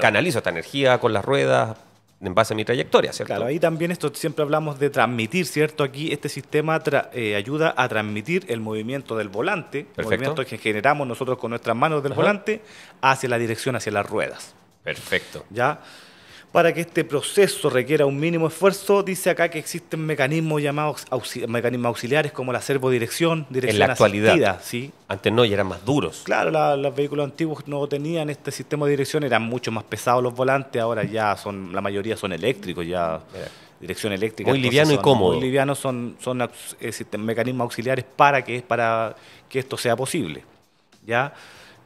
canalizo esta energía con las ruedas, en base a mi trayectoria, ¿cierto? Claro, ahí también esto siempre hablamos de transmitir, ¿cierto? Aquí este sistema eh, ayuda a transmitir el movimiento del volante, el movimiento que generamos nosotros con nuestras manos del volante, hacia la dirección, hacia las ruedas. Perfecto. ¿Ya? para que este proceso requiera un mínimo esfuerzo, dice acá que existen mecanismos llamados mecanismos auxiliares como la servodirección, dirección en la actualidad, ¿sí? Antes no, y eran más duros. Claro, los vehículos antiguos no tenían este sistema de dirección, eran mucho más pesados los volantes, ahora ya son la mayoría son eléctricos ya. Dirección eléctrica. Muy liviano y cómodo. Muy liviano son, son eh, mecanismos auxiliares para que, para que esto sea posible. ¿ya?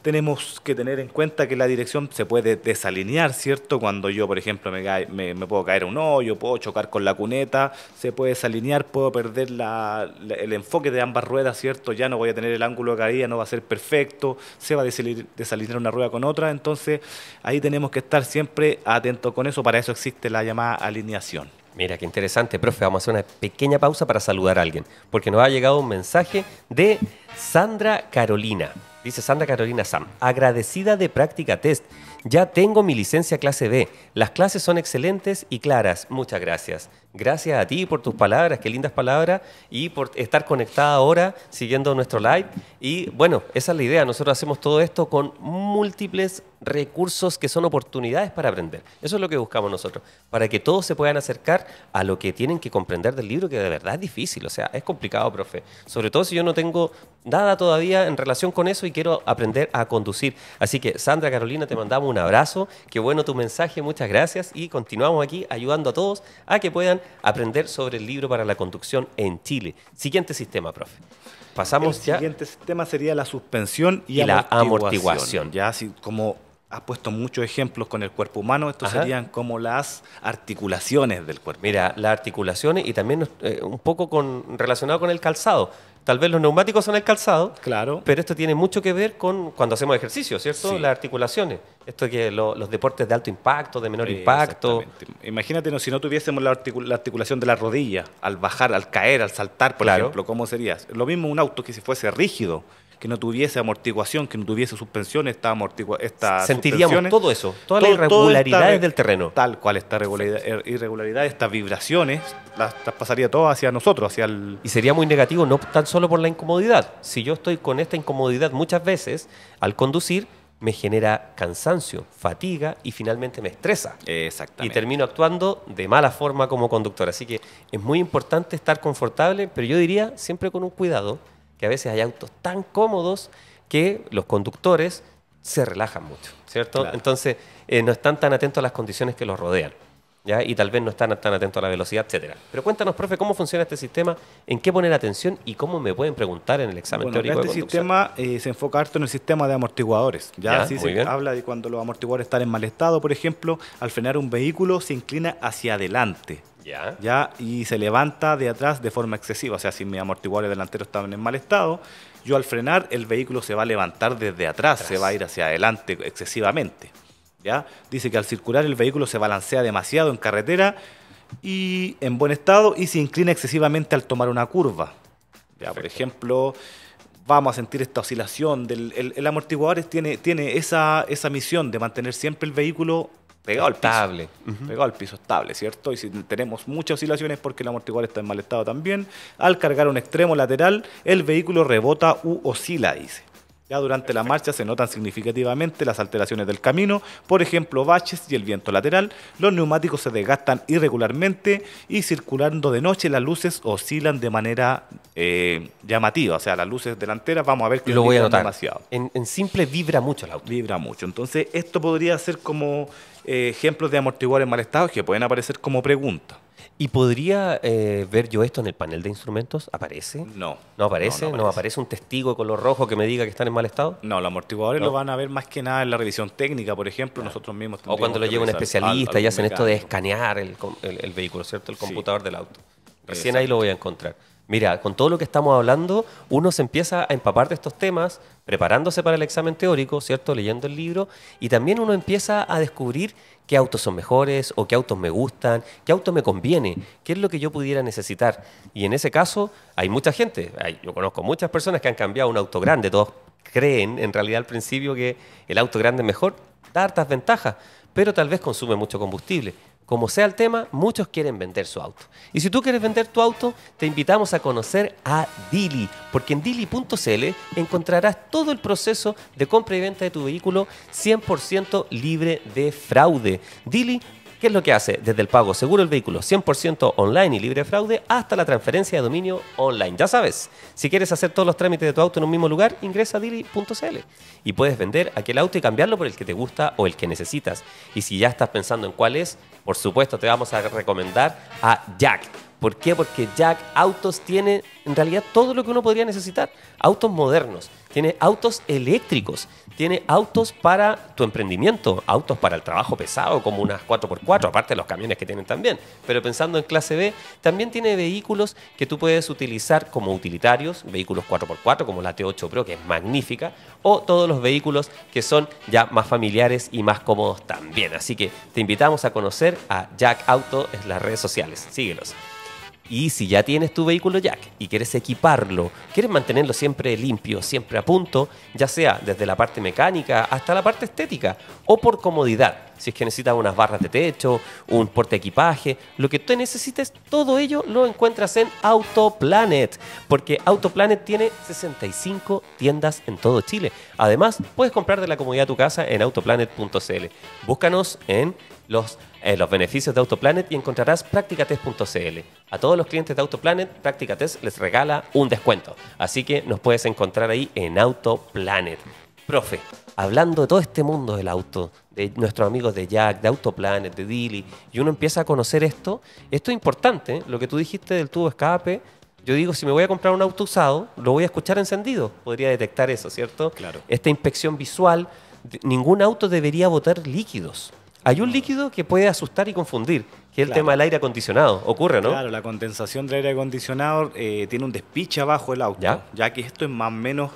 tenemos que tener en cuenta que la dirección se puede desalinear, ¿cierto? Cuando yo, por ejemplo, me, puedo caer un hoyo, puedo chocar con la cuneta, se puede desalinear, puedo perder el enfoque de ambas ruedas, ¿cierto? Ya no voy a tener el ángulo de caída, no va a ser perfecto, se va a desalinear una rueda con otra, entonces ahí tenemos que estar siempre atentos con eso, para eso existe la llamada alineación. Mira, qué interesante, profe. Vamos a hacer una pequeña pausa para saludar a alguien, porque nos ha llegado un mensaje de Sandra Carolina. Dice Sandra Carolina Sam, agradecida de Práctica Test. Ya tengo mi licencia clase B. Las clases son excelentes y claras. Muchas gracias. Gracias a ti por tus palabras, qué lindas palabras, y por estar conectada ahora siguiendo nuestro live. Y bueno, esa es la idea. Nosotros hacemos todo esto con múltiples recursos que son oportunidades para aprender. Eso es lo que buscamos nosotros, para que todos se puedan acercar a lo que tienen que comprender del libro, que de verdad es difícil, o sea, es complicado, profe. Sobre todo si yo no tengo nada todavía en relación con eso y quiero aprender a conducir. Así que, Sandra, Carolina, te mandamos un abrazo, qué bueno tu mensaje, muchas gracias y continuamos aquí ayudando a todos a que puedan aprender sobre el libro para la conducción en Chile. Siguiente sistema, profe pasamos ya. siguiente tema sería la suspensión y, la amortiguación. Ya, así como has puesto muchos ejemplos con el cuerpo humano, estos serían como las articulaciones del cuerpo. Mira, las articulaciones y también eh, un poco relacionado con el calzado. Tal vez los neumáticos son el calzado, claro. pero esto tiene mucho que ver con cuando hacemos ejercicio, ¿cierto? Las articulaciones. Esto que los deportes de alto impacto, de menor impacto. Imagínate si no tuviésemos la, articulación de la rodilla, al bajar, al caer, al saltar, por ejemplo, ¿cómo sería? Lo mismo un auto que si fuese rígido que no tuviese amortiguación, que no tuviese suspensión, esta amortiguación. Sentiríamos todo eso, todas las irregularidades del terreno. Tal cual, esta eh, irregularidad, estas vibraciones, las, pasaría todo hacia nosotros, hacia el. Y sería muy negativo, no tan solo por la incomodidad. Si yo estoy con esta incomodidad muchas veces al conducir, me genera cansancio, fatiga y finalmente me estresa. Exactamente. Y termino actuando de mala forma como conductor. Así que es muy importante estar confortable, pero yo diría siempre con un cuidado que a veces hay autos tan cómodos que los conductores se relajan mucho, ¿cierto? Entonces, eh, no están tan atentos a las condiciones que los rodean, ¿ya? Y tal vez no están tan atentos a la velocidad, etcétera. Pero cuéntanos, profe, cómo funciona este sistema, en qué poner atención y cómo me pueden preguntar en el examen teórico. Este sistema eh, se enfoca harto en el sistema de amortiguadores, ¿ya? si se habla de cuando los amortiguadores están en mal estado, por ejemplo, al frenar un vehículo se inclina hacia adelante. Ya. Y se levanta de atrás de forma excesiva. O sea, si mi amortiguador delantero está en mal estado, yo al frenar, el vehículo se va a levantar desde atrás, se va a ir hacia adelante excesivamente. ¿ya? Dice que al circular el vehículo se balancea demasiado en carretera y en buen estado y se inclina excesivamente al tomar una curva. ¿ya? Por ejemplo, vamos a sentir esta oscilación. Del, el, amortiguador tiene, tiene esa, esa misión de mantener siempre el vehículo pegado al piso. Estable. al piso, estable, ¿cierto? Y si tenemos muchas oscilaciones porque el amortiguador está en mal estado también, al cargar un extremo lateral, el vehículo rebota u oscila, dice. Ya durante la marcha se notan significativamente las alteraciones del camino, por ejemplo baches y el viento lateral, los neumáticos se desgastan irregularmente y circulando de noche las luces oscilan de manera eh, llamativa, o sea, las luces delanteras vamos a ver que lo voy a notar demasiado. En, en, simple vibra mucho la auto. Vibra mucho, entonces esto podría ser como eh, ejemplos de amortiguadores en mal estado que pueden aparecer como preguntas. ¿Y podría eh, ver yo esto en el panel de instrumentos? ¿Aparece? No. ¿No aparece? ¿No, no aparece. no aparece un testigo de color rojo que me diga que están en mal estado? No, los amortiguadores no. lo van a ver más que nada en la revisión técnica, por ejemplo, nosotros mismos. O cuando lo lleva un especialista y hacen esto de escanear el, vehículo, ¿cierto? El computador del auto. Recién ahí lo voy a encontrar. Mira, con todo lo que estamos hablando, uno se empieza a empapar de estos temas, preparándose para el examen teórico, ¿cierto? Leyendo el libro, y también uno empieza a descubrir qué autos son mejores o qué autos me gustan, qué auto me conviene, qué es lo que yo pudiera necesitar. Y en ese caso, hay mucha gente, yo conozco muchas personas que han cambiado un auto grande, todos creen en realidad al principio que el auto grande es mejor, da hartas ventajas, pero tal vez consume mucho combustible como sea el tema, muchos quieren vender su auto. Y si tú quieres vender tu auto, te invitamos a conocer a Dili, porque en dili.cl encontrarás todo el proceso de compra y venta de tu vehículo 100% libre de fraude. Dili ¿Qué es lo que hace? Desde el pago seguro del vehículo 100% online y libre de fraude hasta la transferencia de dominio online. Ya sabes, si quieres hacer todos los trámites de tu auto en un mismo lugar, ingresa a dili.cl y puedes vender aquel auto y cambiarlo por el que te gusta o el que necesitas. Y si ya estás pensando en cuál es, por supuesto te vamos a recomendar a Jack. ¿Por qué? Porque Jack Autos tiene en realidad todo lo que uno podría necesitar. Autos modernos, tiene autos eléctricos, tiene autos para tu emprendimiento, autos para el trabajo pesado, como unas 4x4, aparte de los camiones que tienen también. Pero pensando en clase B, también tiene vehículos que tú puedes utilizar como utilitarios, vehículos 4x4 como la T8 Pro, que es magnífica, o todos los vehículos que son ya más familiares y más cómodos también. Así que te invitamos a conocer a Jack Auto en las redes sociales. Síguelos. Y si ya tienes tu vehículo Jack y quieres equiparlo, quieres mantenerlo siempre limpio, siempre a punto, ya sea desde la parte mecánica hasta la parte estética o por comodidad, si es que necesitas unas barras de techo, un porte equipaje, lo que tú necesites, todo ello lo encuentras en Autoplanet, porque Autoplanet tiene 65 tiendas en todo Chile. Además, puedes comprar de la comodidad de tu casa en autoplanet.cl. Búscanos en los, eh, los, beneficios de Autoplanet y encontrarás practicates.cl. A todos los clientes de Autoplanet, Practicates les regala un descuento. Así que nos puedes encontrar ahí en Autoplanet. Profe, hablando de todo este mundo del auto, de nuestros amigos de Jack, de Autoplanet, de Dili, y uno empieza a conocer esto, esto es importante, lo que tú dijiste del tubo escape, yo digo, si me voy a comprar un auto usado, lo voy a escuchar encendido. Podría detectar eso, ¿cierto? Claro. Esta inspección visual, ningún auto debería botar líquidos. Hay un líquido que puede asustar y confundir, que es el tema del aire acondicionado. Ocurre, ¿no? Claro, la condensación del aire acondicionado eh, tiene un despiche abajo del auto, ¿Ya? ¿Ya? que esto es más o menos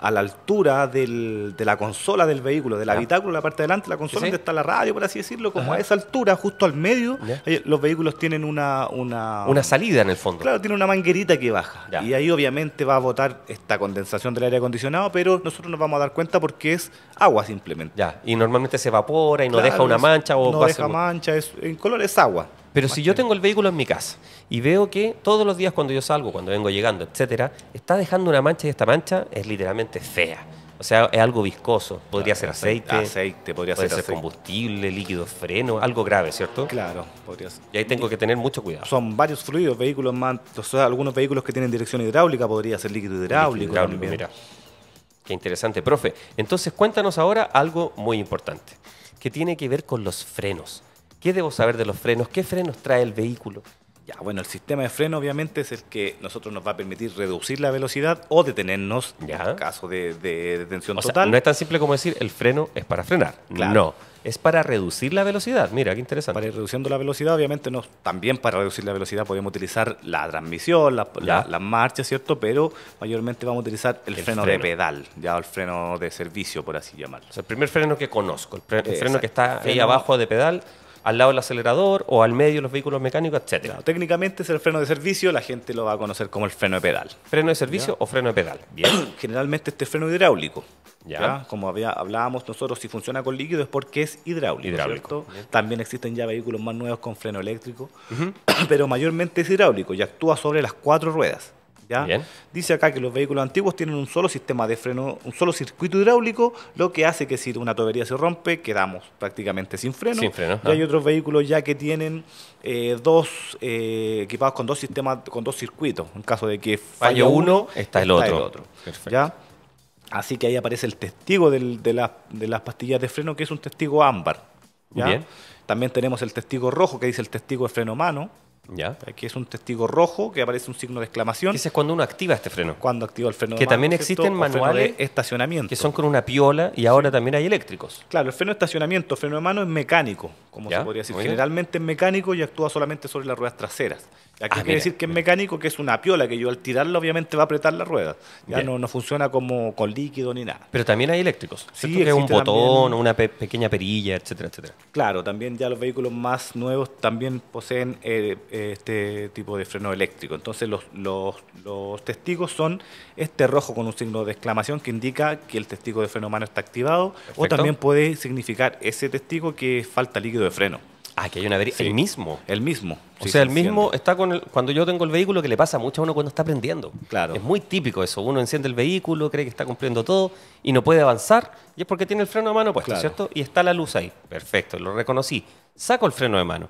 a la altura del, de la consola del vehículo, del habitáculo, la parte de delante, la consola donde está la radio, por así decirlo, como a esa altura, justo al medio, los vehículos tienen una, una, salida en el fondo. Claro, tiene una manguerita que baja. Y ahí obviamente va a botar esta condensación del aire acondicionado, pero nosotros nos vamos a dar cuenta porque es agua simplemente. Ya, y normalmente se evapora y no deja una mancha o... No deja mancha, es, en color es agua. Pero si yo tengo el vehículo en mi casa y veo que todos los días cuando yo salgo, cuando vengo llegando, etcétera, está dejando una mancha y esta mancha es literalmente fea. O sea, es algo viscoso. Podría ah, ser eh, aceite. Aceite, podría, ser, combustible, líquido, freno, algo grave, ¿cierto? Claro, podría ser. Y ahí tengo que tener mucho cuidado. Son varios fluidos, vehículos más. algunos vehículos que tienen dirección hidráulica podría ser líquido hidráulico. hidráulico Mira. Qué interesante, profe. Entonces, cuéntanos ahora algo muy importante que tiene que ver con los frenos. ¿Qué debo saber de los frenos? ¿Qué frenos trae el vehículo? Ya, bueno, el sistema de freno obviamente es el que nosotros nos va a permitir reducir la velocidad o detenernos ya. en caso de, detención total. no es tan simple como decir el freno es para frenar. No, es para reducir la velocidad. Mira, qué interesante. Para ir reduciendo la velocidad, obviamente no. También para reducir la velocidad podemos utilizar la transmisión, las la, marcha, marchas, ¿cierto? Pero mayormente vamos a utilizar el, freno, de pedal, ya el freno de servicio, por así llamarlo. O sea, el primer freno que conozco, el freno que está ahí abajo de pedal al lado del acelerador o al medio de los vehículos mecánicos, etc. técnicamente es el freno de servicio, la gente lo va a conocer como el freno de pedal. ¿Freno de servicio o freno de pedal? Bien. Generalmente este freno hidráulico. ¿Ya? Como hablábamos nosotros, si funciona con líquido es porque es hidráulico. También existen ya vehículos más nuevos con freno eléctrico, pero mayormente es hidráulico y actúa sobre las cuatro ruedas. Dice acá que los vehículos antiguos tienen un solo sistema de freno, un solo circuito hidráulico, lo que hace que si una tubería se rompe, quedamos prácticamente sin freno. y hay ah. otros vehículos ya que tienen eh, dos eh, equipados con dos sistemas, con dos circuitos. En caso de que falle uno, está, el otro. Así que ahí aparece el testigo de, las pastillas de freno, que es un testigo ámbar. También tenemos el testigo rojo, que dice el testigo de freno mano. Aquí es un testigo rojo que aparece un signo de exclamación. Ese es cuando uno activa este freno. Cuando activa el freno. Que también existen manuales estacionamiento. Que son con una piola y ahora también hay eléctricos. Claro, el freno de estacionamiento, freno de mano es mecánico, como se podría decir. Generalmente es mecánico y actúa solamente sobre las ruedas traseras. Aquí ah, quiere decir que es mecánico, que es una piola, que yo al tirarlo obviamente va a apretar la rueda. Ya no, no, funciona como con líquido ni nada. Pero también hay eléctricos. Sí, un botón, o una pequeña perilla, etcétera, etcétera. Claro, también ya los vehículos más nuevos también poseen eh, eh, este tipo de freno eléctrico. Entonces los, testigos son este rojo con un signo de exclamación que indica que el testigo de freno humano está activado o también puede significar ese testigo que falta líquido de freno. Ah, que hay una avería. El mismo. El mismo. O sea, el mismo está con el, cuando yo tengo el vehículo que le pasa mucho a uno cuando está aprendiendo. Claro. Es muy típico eso. Uno enciende el vehículo, cree que está cumpliendo todo y no puede avanzar y es porque tiene el freno de mano puesto, ¿cierto? Y está la luz ahí. Perfecto, lo reconocí. Saco el freno de mano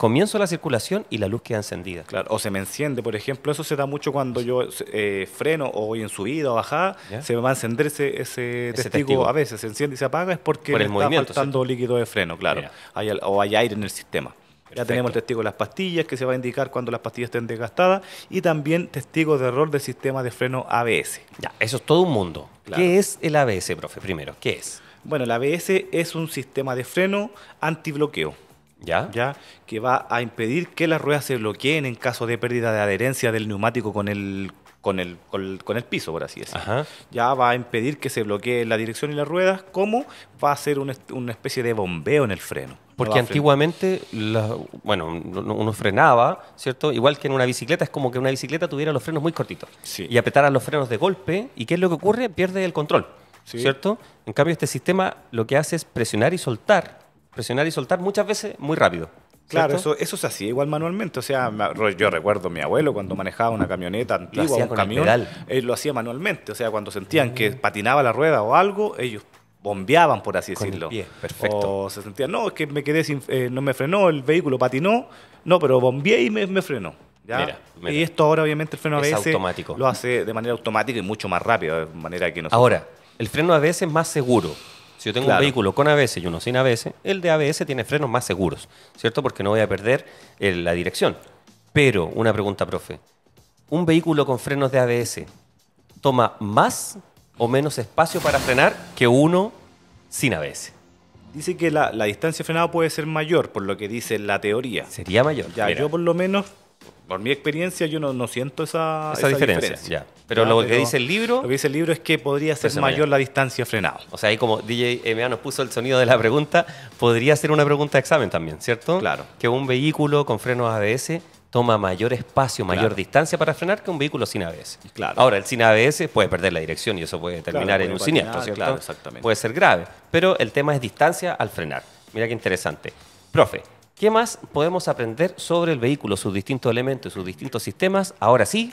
comienzo la circulación y la luz queda encendida. Claro, o se me enciende, por ejemplo, eso se da mucho cuando yo eh, freno o voy en subida o bajada, se me va a encender ese, testigo, a veces, se enciende y se apaga, es porque está faltando líquido de freno, claro, hay, o hay aire en el sistema. Ya tenemos el testigo de las pastillas, que se va a indicar cuando las pastillas estén desgastadas, y también testigo de error del sistema de freno ABS. Ya, eso es todo un mundo. Claro. ¿Qué es el ABS, profe? Primero, ¿qué es? Bueno, el ABS es un sistema de freno antibloqueo. ¿Ya? ¿Ya? que va a impedir que las ruedas se bloqueen en caso de pérdida de adherencia del neumático con el, con el, con el, piso, por así decirlo. Ya va a impedir que se bloquee la dirección y las ruedas, como va a ser una, especie de bombeo en el freno. Porque antiguamente, bueno, uno frenaba, ¿cierto? Igual que en una bicicleta, es como que una bicicleta tuviera los frenos muy cortitos y apretaran los frenos de golpe. ¿Y qué es lo que ocurre? Pierde el control, ¿cierto? En cambio, este sistema lo que hace es presionar y soltar presionar y soltar muchas veces muy rápido. Claro, eso, eso es así, igual manualmente. O sea, yo recuerdo a mi abuelo cuando manejaba una camioneta hacía un camión, él eh, lo hacía manualmente. O sea, cuando sentían que patinaba la rueda o algo, ellos bombeaban, por así decirlo. El Perfecto. O se sentían, no, es que me quedé sin, eh, no me frenó, el vehículo patinó, no, pero bombeé y me, frenó. Mira, Y esto ahora, obviamente, el freno ABS lo hace de manera automática y mucho más rápido. de manera que no Ahora, el freno ABS es más seguro. Si yo tengo un vehículo con ABS y uno sin ABS, el de ABS tiene frenos más seguros, ¿cierto? Porque no voy a perder eh, la dirección. Pero, una pregunta, profe, ¿un vehículo con frenos de ABS toma más o menos espacio para frenar que uno sin ABS? Dice que la, distancia de frenado puede ser mayor, por lo que dice la teoría. Sería mayor. Ya, yo por lo menos por mi experiencia, yo no, siento esa, diferencia. Pero lo que dice el libro. Lo que dice el libro es que podría ser mayor la distancia frenado. O sea, ahí como DJ MA nos puso el sonido de la pregunta, podría ser una pregunta de examen también, ¿cierto? Claro. Que un vehículo con frenos ABS toma mayor espacio, mayor distancia para frenar que un vehículo sin ABS. Claro. Ahora, el sin ABS puede perder la dirección y eso puede terminar en un siniestro, ¿cierto? Claro, exactamente. Puede ser grave, pero el tema es distancia al frenar. Mira qué interesante. Profe, ¿Qué más podemos aprender sobre el vehículo, sus distintos elementos, sus distintos sistemas? Ahora sí,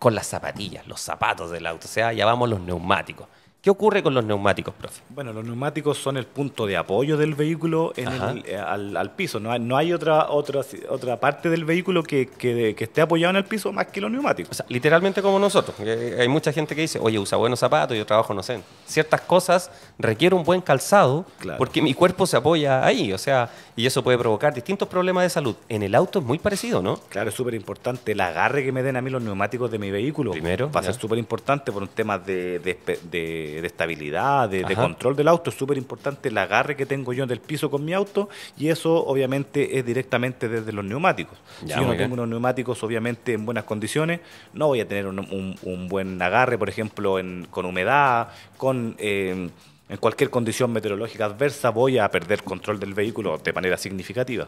con las zapatillas, los zapatos del auto, o sea, llamamos los neumáticos. ¿Qué ocurre con los neumáticos, profe? Bueno, los neumáticos son el punto de apoyo del vehículo eh, al, piso. No hay, otra, otra, otra parte del vehículo que, esté apoyado en el piso más que los neumáticos. O sea, literalmente como nosotros. Hay mucha gente que dice, oye, usa buenos zapatos, yo trabajo, no sé. ciertas cosas requieren un buen calzado porque mi cuerpo se apoya ahí. O sea, y eso puede provocar distintos problemas de salud. En el auto es muy parecido, ¿no? Claro, es súper importante. El agarre que me den a mí los neumáticos de mi vehículo Primero, va a ser súper importante por un tema de de, estabilidad, de, control del auto. Es súper importante el agarre que tengo yo del piso con mi auto y eso obviamente es directamente desde los neumáticos. si yo no tengo unos neumáticos obviamente en buenas condiciones, no voy a tener un, buen agarre, por ejemplo, en, con humedad, con... Eh, en cualquier condición meteorológica adversa voy a perder control del vehículo de manera significativa.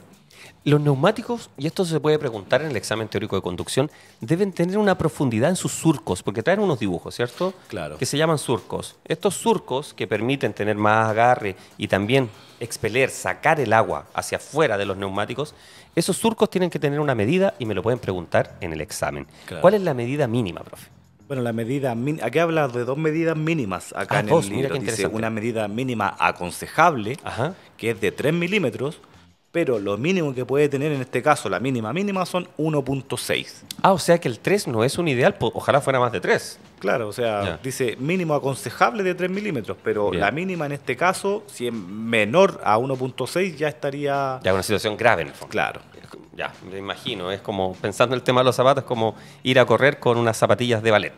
Los neumáticos, y esto se puede preguntar en el examen teórico de conducción, deben tener una profundidad en sus surcos, porque traen unos dibujos, ¿cierto? Claro. Que se llaman surcos. Estos surcos que permiten tener más agarre y también expeler, sacar el agua hacia afuera de los neumáticos, esos surcos tienen que tener una medida y me lo pueden preguntar en el examen. ¿Cuál es la medida mínima, profe? Bueno, la medida, aquí habla de dos medidas mínimas acá ah, en el libro. Dice una medida mínima aconsejable, que es de 3 milímetros, pero lo mínimo que puede tener en este caso, la mínima mínima, son 1.6. Ah, o sea que el 3 no es un ideal, ojalá fuera más de 3. Claro, o sea, dice mínimo aconsejable de 3 milímetros, pero la mínima en este caso, si es menor a 1.6, ya estaría... Ya una situación grave en el fondo. Claro. Ya, me imagino, es como pensando el tema de los zapatos, es como ir a correr con unas zapatillas de ballet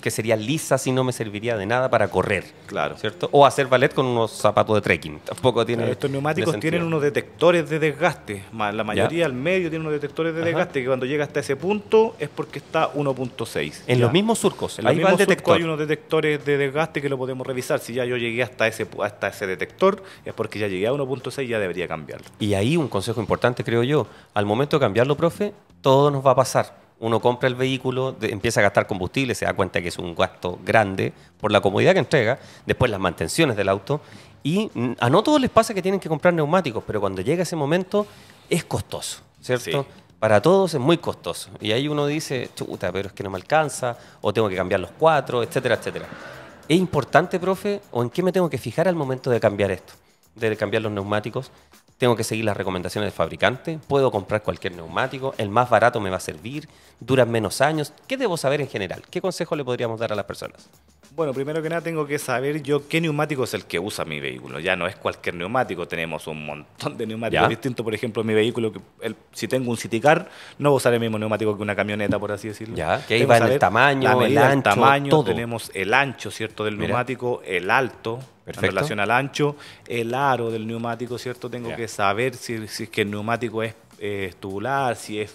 que sería lisa si no me serviría de nada para correr. Claro. ¿Cierto? O hacer ballet con unos zapatos de trekking. Tampoco tiene. estos neumáticos tienen unos detectores de desgaste. La mayoría al medio tiene unos detectores de desgaste que cuando llega hasta ese punto es porque está 1.6. En los mismos surcos. En los mismos hay unos detectores de desgaste que lo podemos revisar. Si ya yo llegué hasta ese, hasta ese detector, es porque ya llegué a 1.6 y ya debería cambiarlo. Y ahí un consejo importante, creo yo. Al momento de cambiarlo, profe, todo nos va a pasar uno compra el vehículo, empieza a gastar combustible, se da cuenta que es un gasto grande por la comodidad que entrega, después las mantenciones del auto, y a no todos les pasa que tienen que comprar neumáticos, pero cuando llega ese momento es costoso, ¿cierto? Para todos es muy costoso. Y ahí uno dice, chuta, pero es que no me alcanza, o tengo que cambiar los cuatro, etcétera, etcétera. ¿Es importante, profe, o en qué me tengo que fijar al momento de cambiar esto? De cambiar los neumáticos tengo que seguir las recomendaciones del fabricante, puedo comprar cualquier neumático, el más barato me va a servir, dura menos años. ¿Qué debo saber en general? ¿Qué consejo le podríamos dar a las personas? Bueno, primero que nada tengo que saber yo qué neumático es el que usa mi vehículo. Ya no es cualquier neumático, tenemos un montón de neumáticos distintos. Por ejemplo, mi vehículo, si tengo un city car, no voy a usar el mismo neumático que una camioneta, por así decirlo. Ya, que ahí en el tamaño, el tamaño, tenemos el ancho, ¿cierto?, del neumático, el alto, en relación al ancho, el aro del neumático, ¿cierto? Tengo que saber si, es que el neumático es eh, tubular, si es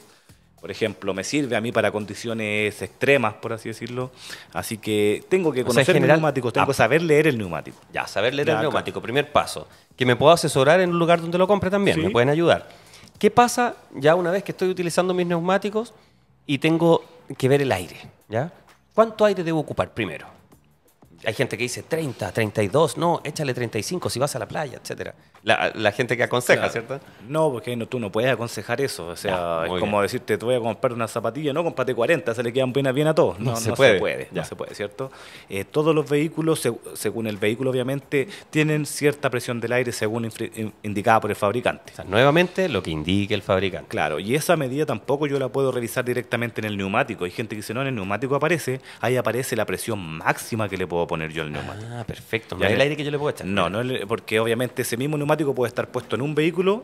por ejemplo, me sirve a mí para condiciones extremas, por así decirlo. Así que tengo que conocer neumáticos, tengo ah. que saber leer el neumático. Ya, saber leer el neumático, primer paso. Que me puedo asesorar en un lugar donde lo compre también, me pueden ayudar. ¿Qué pasa ya una vez que estoy utilizando mis neumáticos y tengo que ver el aire? ¿ya? ¿Cuánto aire debo ocupar primero? Hay gente que dice 30, 32, no, échale 35 si vas a la playa, etcétera. La, gente que aconseja, ¿cierto? No, porque tú no puedes aconsejar eso. O sea, es como decirte, te voy a comprar una zapatilla, no, compate 40, se le quedan bien, a todos. No, no, se, puede. No se puede, ¿cierto? Eh, todos los vehículos, según el vehículo, obviamente, tienen cierta presión del aire según indicada por el fabricante. nuevamente, lo que indique el fabricante. Claro, y esa medida tampoco yo la puedo revisar directamente en el neumático. Hay gente que dice, no, en el neumático aparece, ahí aparece la presión máxima que le puedo poner yo al neumático. Ah, perfecto. No es el aire que yo le puedo echar. No, no, porque obviamente ese mismo neumático neumático puede estar puesto en un vehículo,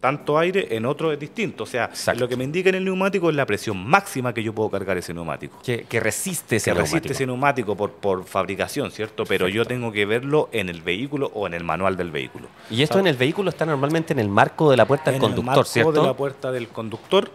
tanto aire, en otro es distinto. O sea, lo que me indica en el neumático es la presión máxima que yo puedo cargar ese neumático. Que, resiste ese que resiste ese neumático por, fabricación, ¿cierto? Pero yo tengo que verlo en el vehículo o en el manual del vehículo. Y esto en el vehículo está normalmente en el marco de la puerta del en conductor, el marco de la puerta del conductor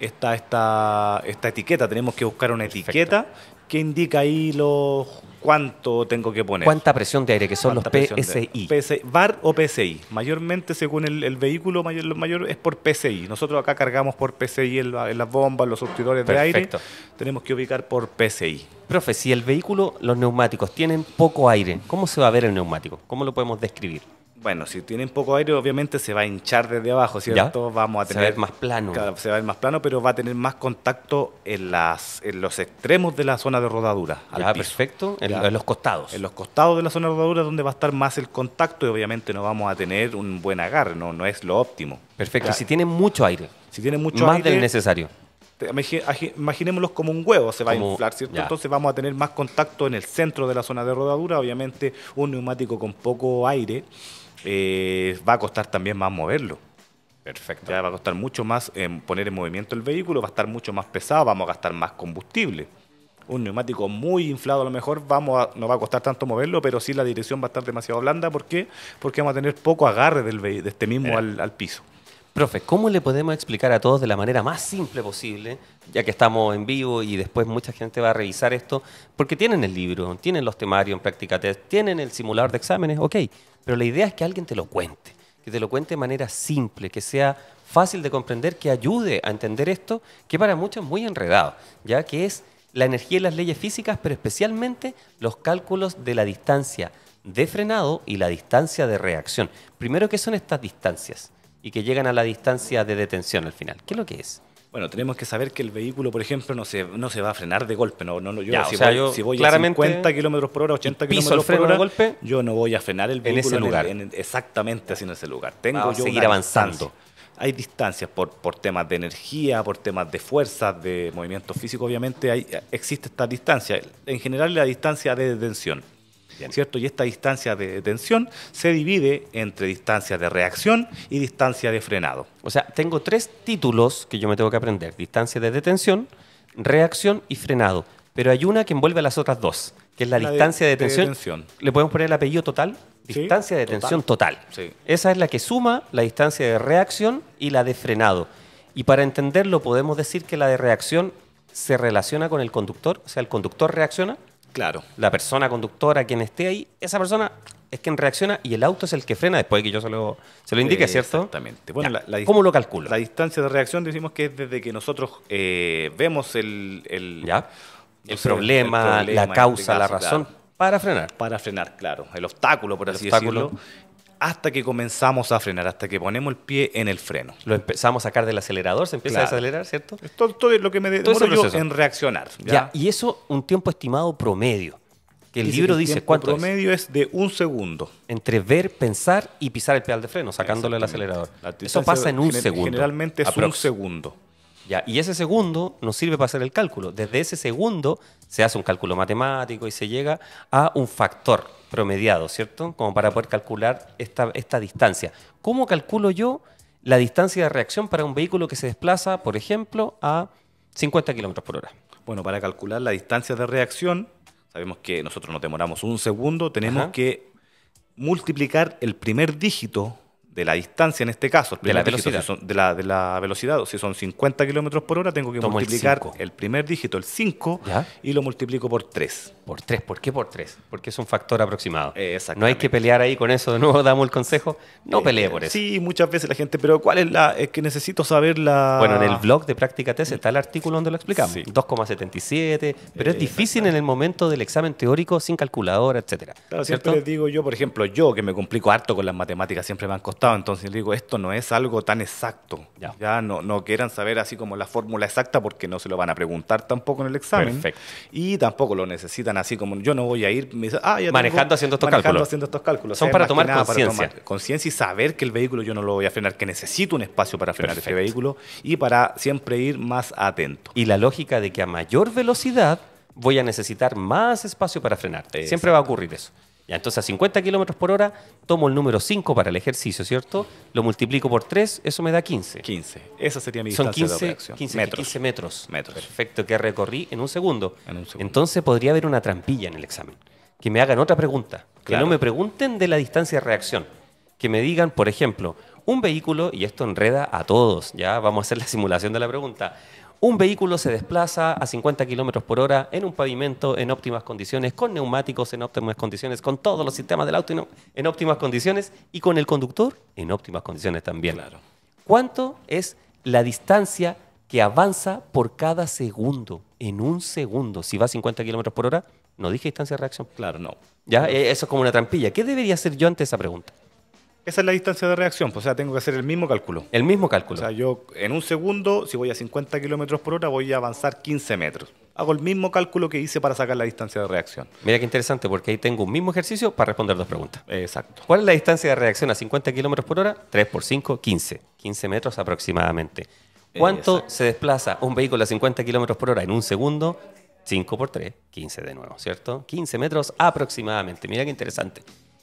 está esta, esta etiqueta. Tenemos que buscar una etiqueta ¿Qué indica ahí los cuánto tengo que poner? ¿Cuánta presión de aire? Que son los PSI. VAR o PSI. Mayormente, según el, vehículo, mayor, mayor es por PSI. Nosotros acá cargamos por PSI en, las bombas, los surtidores de aire. Tenemos que ubicar por PSI. Profe, si el vehículo, los neumáticos tienen poco aire, ¿cómo se va a ver el neumático? ¿Cómo lo podemos describir? bueno, si tienen poco aire, obviamente se va a hinchar desde abajo, ¿cierto? Vamos a tener. Se va a ver más plano. se va a ver más plano, pero va a tener más contacto en, las, en los extremos de la zona de rodadura. Ah, perfecto. En, los costados. En los costados de la zona de rodadura, donde va a estar más el contacto y obviamente no vamos a tener un buen agarre, no, no es lo óptimo. Perfecto. si tienen mucho aire. Si tienen mucho aire. Más del necesario. Imaginémoslos como un huevo, se va a inflar, ¿cierto? Entonces vamos a tener más contacto en el centro de la zona de rodadura, obviamente un neumático con poco aire eh, va a costar también más moverlo. Perfecto. Ya va a costar mucho más em, poner en movimiento el vehículo, va a estar mucho más pesado, vamos a gastar más combustible. Un neumático muy inflado a lo mejor no va a costar tanto moverlo, pero sí la dirección va a estar demasiado blanda. ¿Por qué? Porque vamos a tener poco agarre de este mismo al, piso. Profe, ¿cómo le podemos explicar a todos de la manera más simple posible, ya que estamos en vivo y después mucha gente va a revisar esto? Porque tienen el libro, tienen los temarios en práctica test, tienen el simulador de exámenes, ok, pero la idea es que alguien te lo cuente, que te lo cuente de manera simple, que sea fácil de comprender, que ayude a entender esto, que para muchos es muy enredado, ya que es la energía y las leyes físicas, pero especialmente los cálculos de la distancia de frenado y la distancia de reacción. Primero, ¿qué son estas distancias? Y que llegan a la distancia de detención al final. ¿Qué es lo que es? Bueno, tenemos que saber que el vehículo, por ejemplo, no se, no se va a frenar de golpe. No, no, si, voy, a 50 kilómetros por hora, 80 kilómetros por hora, golpe, yo no voy a frenar el vehículo en ese lugar. exactamente así en ese lugar. Tengo que seguir avanzando. Hay distancias por, por temas de energía, por temas de fuerzas, de movimiento físico, obviamente hay, existe esta distancia. En general, la distancia de detención. ¿cierto? Y esta distancia de detención se divide entre distancia de reacción y distancia de frenado. O sea, tengo tres títulos que yo me tengo que aprender, distancia de detención, reacción y frenado, pero hay una que envuelve a las otras dos, que es la, distancia de, detención. ¿Le podemos poner el apellido total? distancia de detención total. Esa es la que suma la distancia de reacción y la de frenado. Y para entenderlo podemos decir que la de reacción se relaciona con el conductor, o sea, el conductor reacciona. Claro. La persona conductora, quien esté ahí, esa persona es quien reacciona y el auto es el que frena después de que yo se lo, se lo indique, ¿cierto? Exactamente. ¿Cómo lo calculo? La distancia de reacción decimos que es desde que nosotros eh, vemos el, el, problema, la causa, la razón. Para frenar. Para frenar, claro. El obstáculo, por así decirlo hasta que comenzamos a frenar, hasta que ponemos el pie en el freno. Lo empezamos a sacar del acelerador, se empieza a desacelerar, ¿cierto? Todo, lo que me demoro en reaccionar. ¿ya? y eso un tiempo estimado promedio. Que el dice libro el dice promedio es? de un segundo. Entre ver, pensar y pisar el pedal de freno, sacándole el acelerador. Eso pasa en un segundo. Generalmente es un segundo. Ya, y ese segundo nos sirve para hacer el cálculo. Desde ese segundo se hace un cálculo matemático y se llega a un factor promediado, ¿cierto? Como para poder calcular esta, distancia. ¿Cómo calculo yo la distancia de reacción para un vehículo que se desplaza, por ejemplo, a 50 kilómetros por hora? Bueno, para calcular la distancia de reacción, sabemos que nosotros nos demoramos un segundo, tenemos que multiplicar el primer dígito de la distancia en este caso, de, la dígito, de, la, velocidad, o si son 50 kilómetros por hora, tengo que multiplicar el, primer dígito, el 5, y lo multiplico por 3. Por 3, ¿por qué por 3? Porque es un factor aproximado. Eh, no hay que pelear ahí con eso, de nuevo damos el consejo, no eh, pelee por eh, eso. Sí, muchas veces la gente, pero ¿cuál es la? Es que necesito saber la... Bueno, en el blog de Práctica Test está el artículo donde lo explicamos, 2,77, pero es difícil en el momento del examen teórico sin calculadora, etcétera. Claro, ¿cierto? siempre les digo yo, por ejemplo, yo que me complico harto con las matemáticas, siempre me han costado entonces le digo, esto no es algo tan exacto. Ya, no, quieran saber así como la fórmula exacta porque no se lo van a preguntar tampoco en el examen. Y tampoco lo necesitan así como yo no voy a ir ah, manejando, haciendo, estos cálculos. Son para tomar conciencia. Conciencia y saber que el vehículo yo no lo voy a frenar, que necesito un espacio para frenar ese este vehículo y para siempre ir más atento. Y la lógica de que a mayor velocidad voy a necesitar más espacio para frenar. Siempre va a ocurrir eso. Ya, entonces a 50 kilómetros por hora tomo el número 5 para el ejercicio, ¿cierto? Lo multiplico por 3, eso me da 15. 15. Esa sería mi distancia 15, de 15 metros. 15 metros. Perfecto, que recorrí en un, segundo. Entonces podría haber una trampilla en el examen. Que me hagan otra pregunta. Que no me pregunten de la distancia de reacción. Que me digan, por ejemplo, un vehículo, y esto enreda a todos, ya vamos a hacer la simulación de la pregunta. Un vehículo se desplaza a 50 kilómetros por hora en un pavimento en óptimas condiciones, con neumáticos en óptimas condiciones, con todos los sistemas del auto en óptimas condiciones y con el conductor en óptimas condiciones también. Claro. ¿Cuánto es la distancia que avanza por cada segundo? En un segundo, si va a 50 kilómetros por hora, no dije distancia de reacción. Claro, no. Ya, eh, eso es como una trampilla. ¿Qué debería hacer yo ante esa pregunta? Esa es la distancia de reacción, pues, o sea, tengo que hacer el mismo cálculo. El mismo cálculo. O sea, yo en un segundo, si voy a 50 kilómetros por hora, voy a avanzar 15 metros. Hago el mismo cálculo que hice para sacar la distancia de reacción. Mira qué interesante, porque ahí tengo un mismo ejercicio para responder dos preguntas. Exacto. ¿Cuál es la distancia de reacción a 50 kilómetros por hora? 3 por 5, 15. 15 metros aproximadamente. ¿Cuánto se desplaza un vehículo a 50 kilómetros por hora en un segundo? 5 por 3, 15 de nuevo, ¿cierto? 15 metros aproximadamente. Mira qué interesante.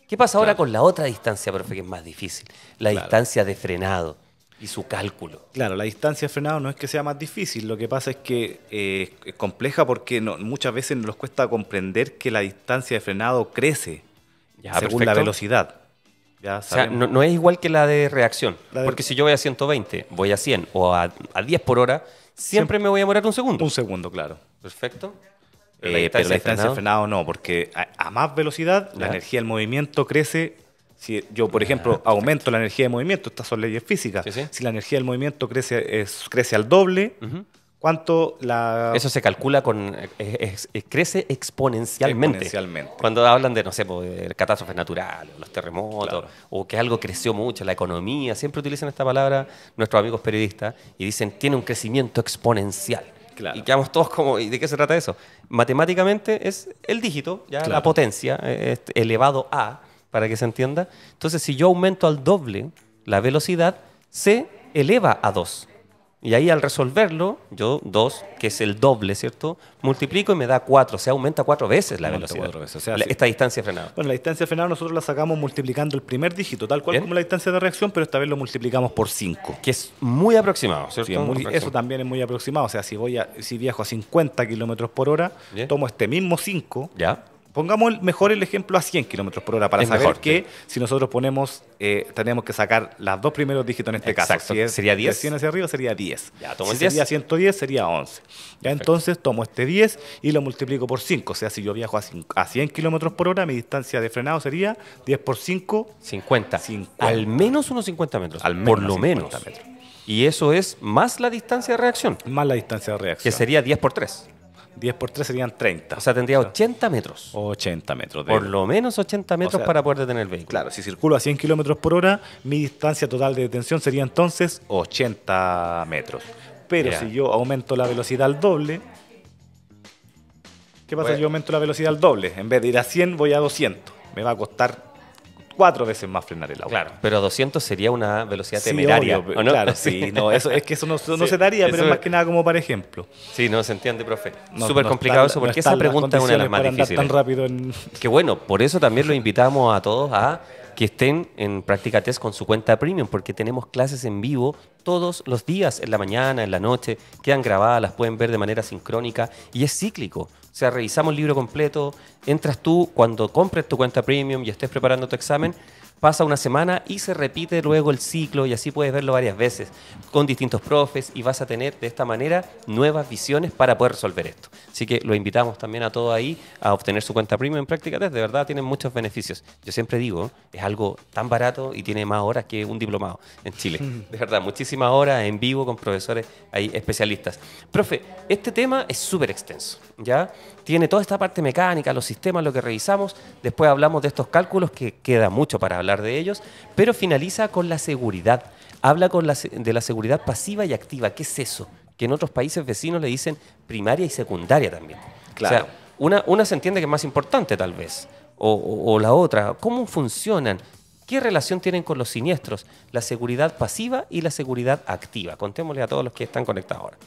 ¿Qué pasa ahora con la otra distancia, profe, que es más difícil? La distancia de frenado y su cálculo. Claro, la distancia de frenado no es que sea más difícil, lo que pasa es que eh, es compleja porque muchas veces nos cuesta comprender que la distancia de frenado crece según la velocidad. o sea, no, es igual que la de reacción, porque si yo voy a 120, voy a 100 o a, 10 por hora, siempre, siempre me voy a demorar un segundo. Un segundo, claro. Perfecto pero la eh, frenado. no, porque a, más velocidad la energía del movimiento crece si yo, por ejemplo, aumento la energía de movimiento, estas son leyes físicas. Si la energía del movimiento crece, crece al doble, ¿cuánto la...? Eso se calcula con... Eh, crece exponencialmente. Cuando hablan de, no sé, pues, catástrofes naturales, los terremotos, o que algo creció mucho, la economía, siempre utilizan esta palabra nuestros amigos periodistas y dicen, tiene un crecimiento exponencial. Y quedamos todos como, ¿y de qué se trata eso? Matemáticamente es el dígito, ya la potencia, eh, elevado a, para que se entienda. Entonces, si yo aumento al doble la velocidad, se eleva a 2. Y ahí al resolverlo, yo 2, que es el doble, ¿cierto? Multiplico y me da 4, o sea, aumenta 4 veces la velocidad. veces, o sea, Esta distancia frenada. Bueno, la distancia frenada nosotros la sacamos multiplicando el primer dígito, tal cual como la distancia de reacción, pero esta vez lo multiplicamos por 5. Que es muy aproximado, ¿cierto? Eso también es muy aproximado, o sea, si, voy a, si viajo a 50 kilómetros por hora, tomo este mismo 5, Ya. Pongamos mejor el ejemplo a 100 kilómetros por hora para saber que si nosotros ponemos, eh, tenemos que sacar las dos primeros dígitos en este caso. ¿Sería 10? 100 hacia arriba sería 10. si sería 110 sería 11. Ya, entonces tomo este 10 y lo multiplico por 5. O sea, si yo viajo a, 100 kilómetros por hora, mi distancia de frenado sería 10 por 5. 50. Al menos unos 50 metros. por lo menos. Y eso es más la distancia de reacción. Más la distancia de reacción. Que sería 10 por 3. 10 por 3 serían 30. O sea, tendría 80 metros. 80 metros. De... Por lo menos 80 metros para poder detener el vehículo. Claro, si circulo a 100 kilómetros por hora, mi distancia total de detención sería entonces 80 metros. Pero si yo aumento la velocidad al doble, ¿qué pasa si yo aumento la velocidad al doble? En vez de ir a 100, voy a 200. Me va a costar cuatro veces más frenar el auto. Claro, pero 200 sería una velocidad temeraria. Claro, sí, es que eso no, se daría, pero más que nada como para ejemplo. Sí, no, se entiende, profe. Súper complicado eso, porque esa pregunta es una de las más difíciles. Tan rápido en... Que bueno, por eso también lo invitamos a todos a que estén en Práctica Test con su cuenta premium, porque tenemos clases en vivo todos los días, en la mañana, en la noche, quedan grabadas, las pueden ver de manera sincrónica y es cíclico sea, revisamos el libro completo, entras tú cuando compres tu cuenta premium y estés preparando tu examen pasa una semana y se repite luego el ciclo y así puedes verlo varias veces con distintos profes y vas a tener de esta manera nuevas visiones para poder resolver esto. Así que lo invitamos también a todos ahí a obtener su cuenta premium en práctica De verdad tienen muchos beneficios. Yo siempre digo, es algo tan barato y tiene más horas que un diplomado en Chile. De verdad, muchísimas horas en vivo con profesores ahí especialistas. Profe, este tema es súper extenso, ¿ya? Tiene toda esta parte mecánica, los sistemas, lo que revisamos. Después hablamos de estos cálculos que queda mucho para hablar de ellos, pero finaliza con la seguridad. Habla con de la seguridad pasiva y activa. ¿Qué es eso? Que en otros países vecinos le dicen primaria y secundaria también. una, se entiende que es más importante tal vez, o la otra. ¿Cómo funcionan? ¿Qué relación tienen con los siniestros? La seguridad pasiva y la seguridad activa. Contémosle a todos los que están conectados ahora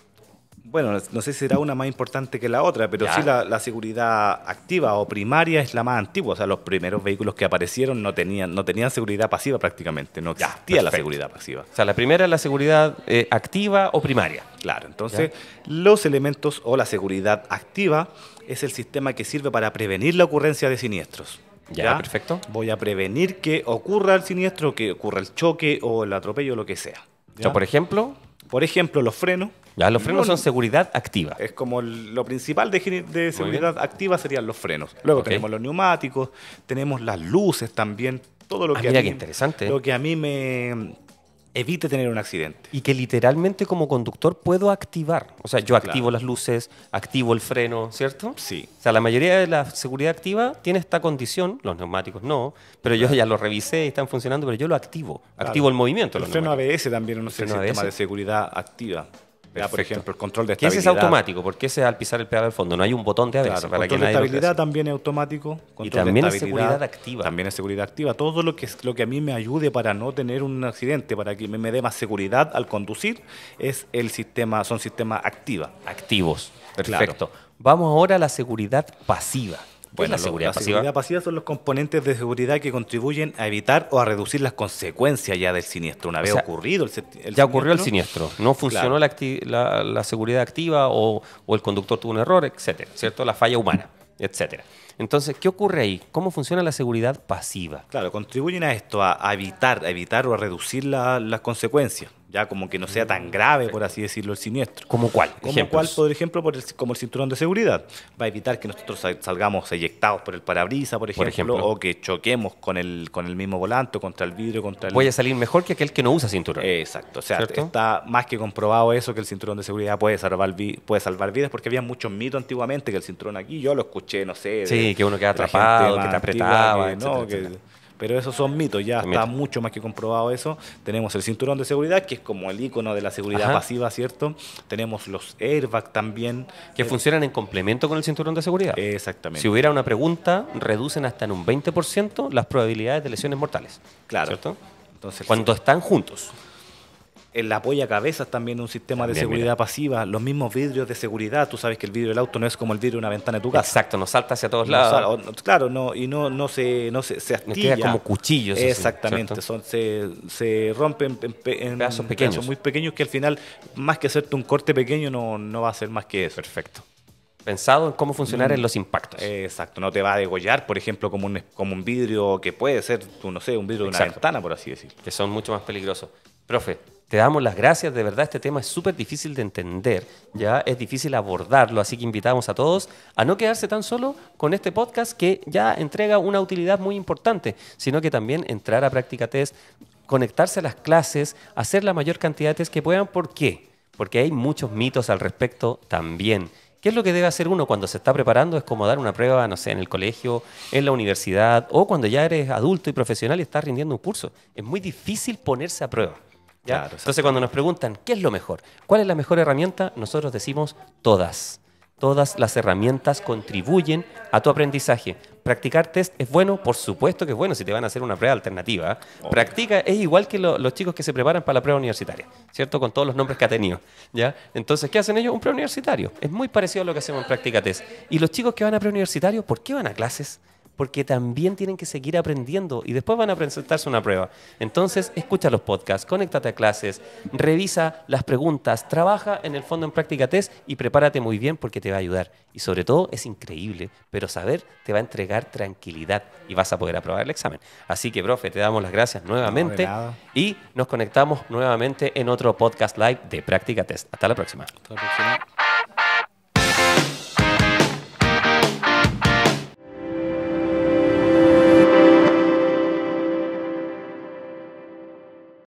bueno, no sé si será una más importante que la otra, pero sí la, seguridad activa o primaria es la más antigua. O sea, los primeros vehículos que aparecieron no tenían, no tenían seguridad pasiva prácticamente, no existía la seguridad pasiva. O sea, la primera es la seguridad eh, activa o primaria. Claro, entonces los elementos o la seguridad activa es el sistema que sirve para prevenir la ocurrencia de siniestros. Ya, perfecto. Voy a prevenir que ocurra el siniestro, que ocurra el choque o el atropello, lo que sea. O sea, por ejemplo. Por ejemplo, los frenos los frenos son seguridad activa. Es como lo principal de, seguridad activa serían los frenos. Luego tenemos los neumáticos, tenemos las luces también, todo lo ah, que a mí, lo que a mí me evite tener un accidente. Y que literalmente como conductor puedo activar. O sea, yo activo las luces, activo el freno, ¿cierto? Sí. O sea, la mayoría de la seguridad activa tiene esta condición, los neumáticos no, pero yo ya lo revisé y están funcionando, pero yo lo activo. Activo el movimiento. El freno ABS también es un sistema de seguridad activa por ejemplo, el control de estabilidad. es automático? Porque ese es al pisar el pedal al fondo, no hay un botón de para Claro, control de estabilidad también es automático. y también es seguridad activa. También es seguridad activa. Todo lo que, lo que a mí me ayude para no tener un accidente, para que me, dé más seguridad al conducir, es el sistema, son sistemas activos. Activos. Perfecto. Vamos ahora a la seguridad pasiva. Bueno, la seguridad pasiva. la seguridad pasiva son los componentes de seguridad que contribuyen a evitar o a reducir las consecuencias ya del siniestro. Una vez ocurrido el, Ya ocurrió el siniestro. No funcionó la, seguridad activa o, o, el conductor tuvo un error, etcétera, ¿cierto? La falla humana, etcétera. Entonces, ¿qué ocurre ahí? ¿Cómo funciona la seguridad pasiva? Claro, contribuyen a esto, a, evitar, a evitar o a reducir las consecuencias ya como que no sea tan mm, grave, por así decirlo, el siniestro. ¿Cómo cuál? Como cuál, por ejemplo, el, como el cinturón de seguridad. Va a evitar que nosotros salgamos eyectados por el parabrisa, por ejemplo, o que choquemos con el, con el mismo volante, contra el vidrio, contra el... Voy a salir mejor que aquel que no usa cinturón. Exacto, o sea, está más que comprobado eso, que el cinturón de seguridad puede salvar, vidas, porque había muchos mitos antiguamente que el cinturón aquí, yo lo escuché, no sé. sí, que uno queda atrapado, que te apretaba, pero esos son mitos, ya está mucho más que comprobado eso. Tenemos el cinturón de seguridad, que es como el icono de la seguridad pasiva, ¿cierto? Tenemos los airbags también. Que funcionan en complemento con el cinturón de seguridad. Exactamente. Si hubiera una pregunta, reducen hasta en un 20% las probabilidades de lesiones mortales. Claro. ¿Cierto? Entonces, Cuando están juntos el cabezas también un sistema de seguridad pasiva, los mismos vidrios de seguridad, tú sabes que el vidrio del auto no es como el vidrio de una ventana de tu casa. Exacto, no salta hacia todos lados. claro, no, y no, no se, no se, Queda como cuchillos. Exactamente, se, rompen en, pedazos pequeños. muy pequeños que al final, más que hacerte un corte pequeño, no, no va a ser más que eso. Perfecto pensado en cómo funcionar mm. en los impactos. Exacto, no te va a degollar, por ejemplo, como un, como un vidrio que puede ser, no sé, un vidrio de una ventana, por así decirlo. Que son mucho más peligrosos. Profe, te damos las gracias, de verdad este tema es súper difícil de entender, ya es difícil abordarlo, así que invitamos a todos a no quedarse tan solo con este podcast que ya entrega una utilidad muy importante, sino que también entrar a práctica test, conectarse a las clases, hacer la mayor cantidad de test que puedan. ¿Por qué? Porque hay muchos mitos al respecto también. ¿Qué es lo que debe hacer uno cuando se está preparando? Es como dar una prueba, no sé, en el colegio, en la universidad o cuando ya eres adulto y profesional y estás rindiendo un curso. Es muy difícil ponerse a prueba. Entonces, cuando nos preguntan qué es lo mejor, cuál es la mejor herramienta, nosotros decimos todas. Todas las herramientas contribuyen a tu aprendizaje. Practicar test es bueno, por supuesto que es bueno si te van a hacer una prueba alternativa. Practica es igual que los chicos que se preparan para la prueba universitaria, ¿cierto? Con todos los nombres que ha tenido, ¿ya? Entonces, ¿qué hacen ellos? Un preuniversitario. Es muy parecido a lo que hacemos en práctica test. Y los chicos que van a preuniversitario, ¿por qué van a clases? porque también tienen que seguir aprendiendo y después van a presentarse una prueba. Entonces, escucha los podcasts, conéctate a clases, revisa las preguntas, trabaja en el fondo en práctica test y prepárate muy bien porque te va a ayudar. Y sobre todo, es increíble, pero saber te va a entregar tranquilidad y vas a poder aprobar el examen. Así que, profe, te damos las gracias nuevamente y nos conectamos nuevamente en otro podcast live de práctica test. Hasta la próxima. Hasta la próxima.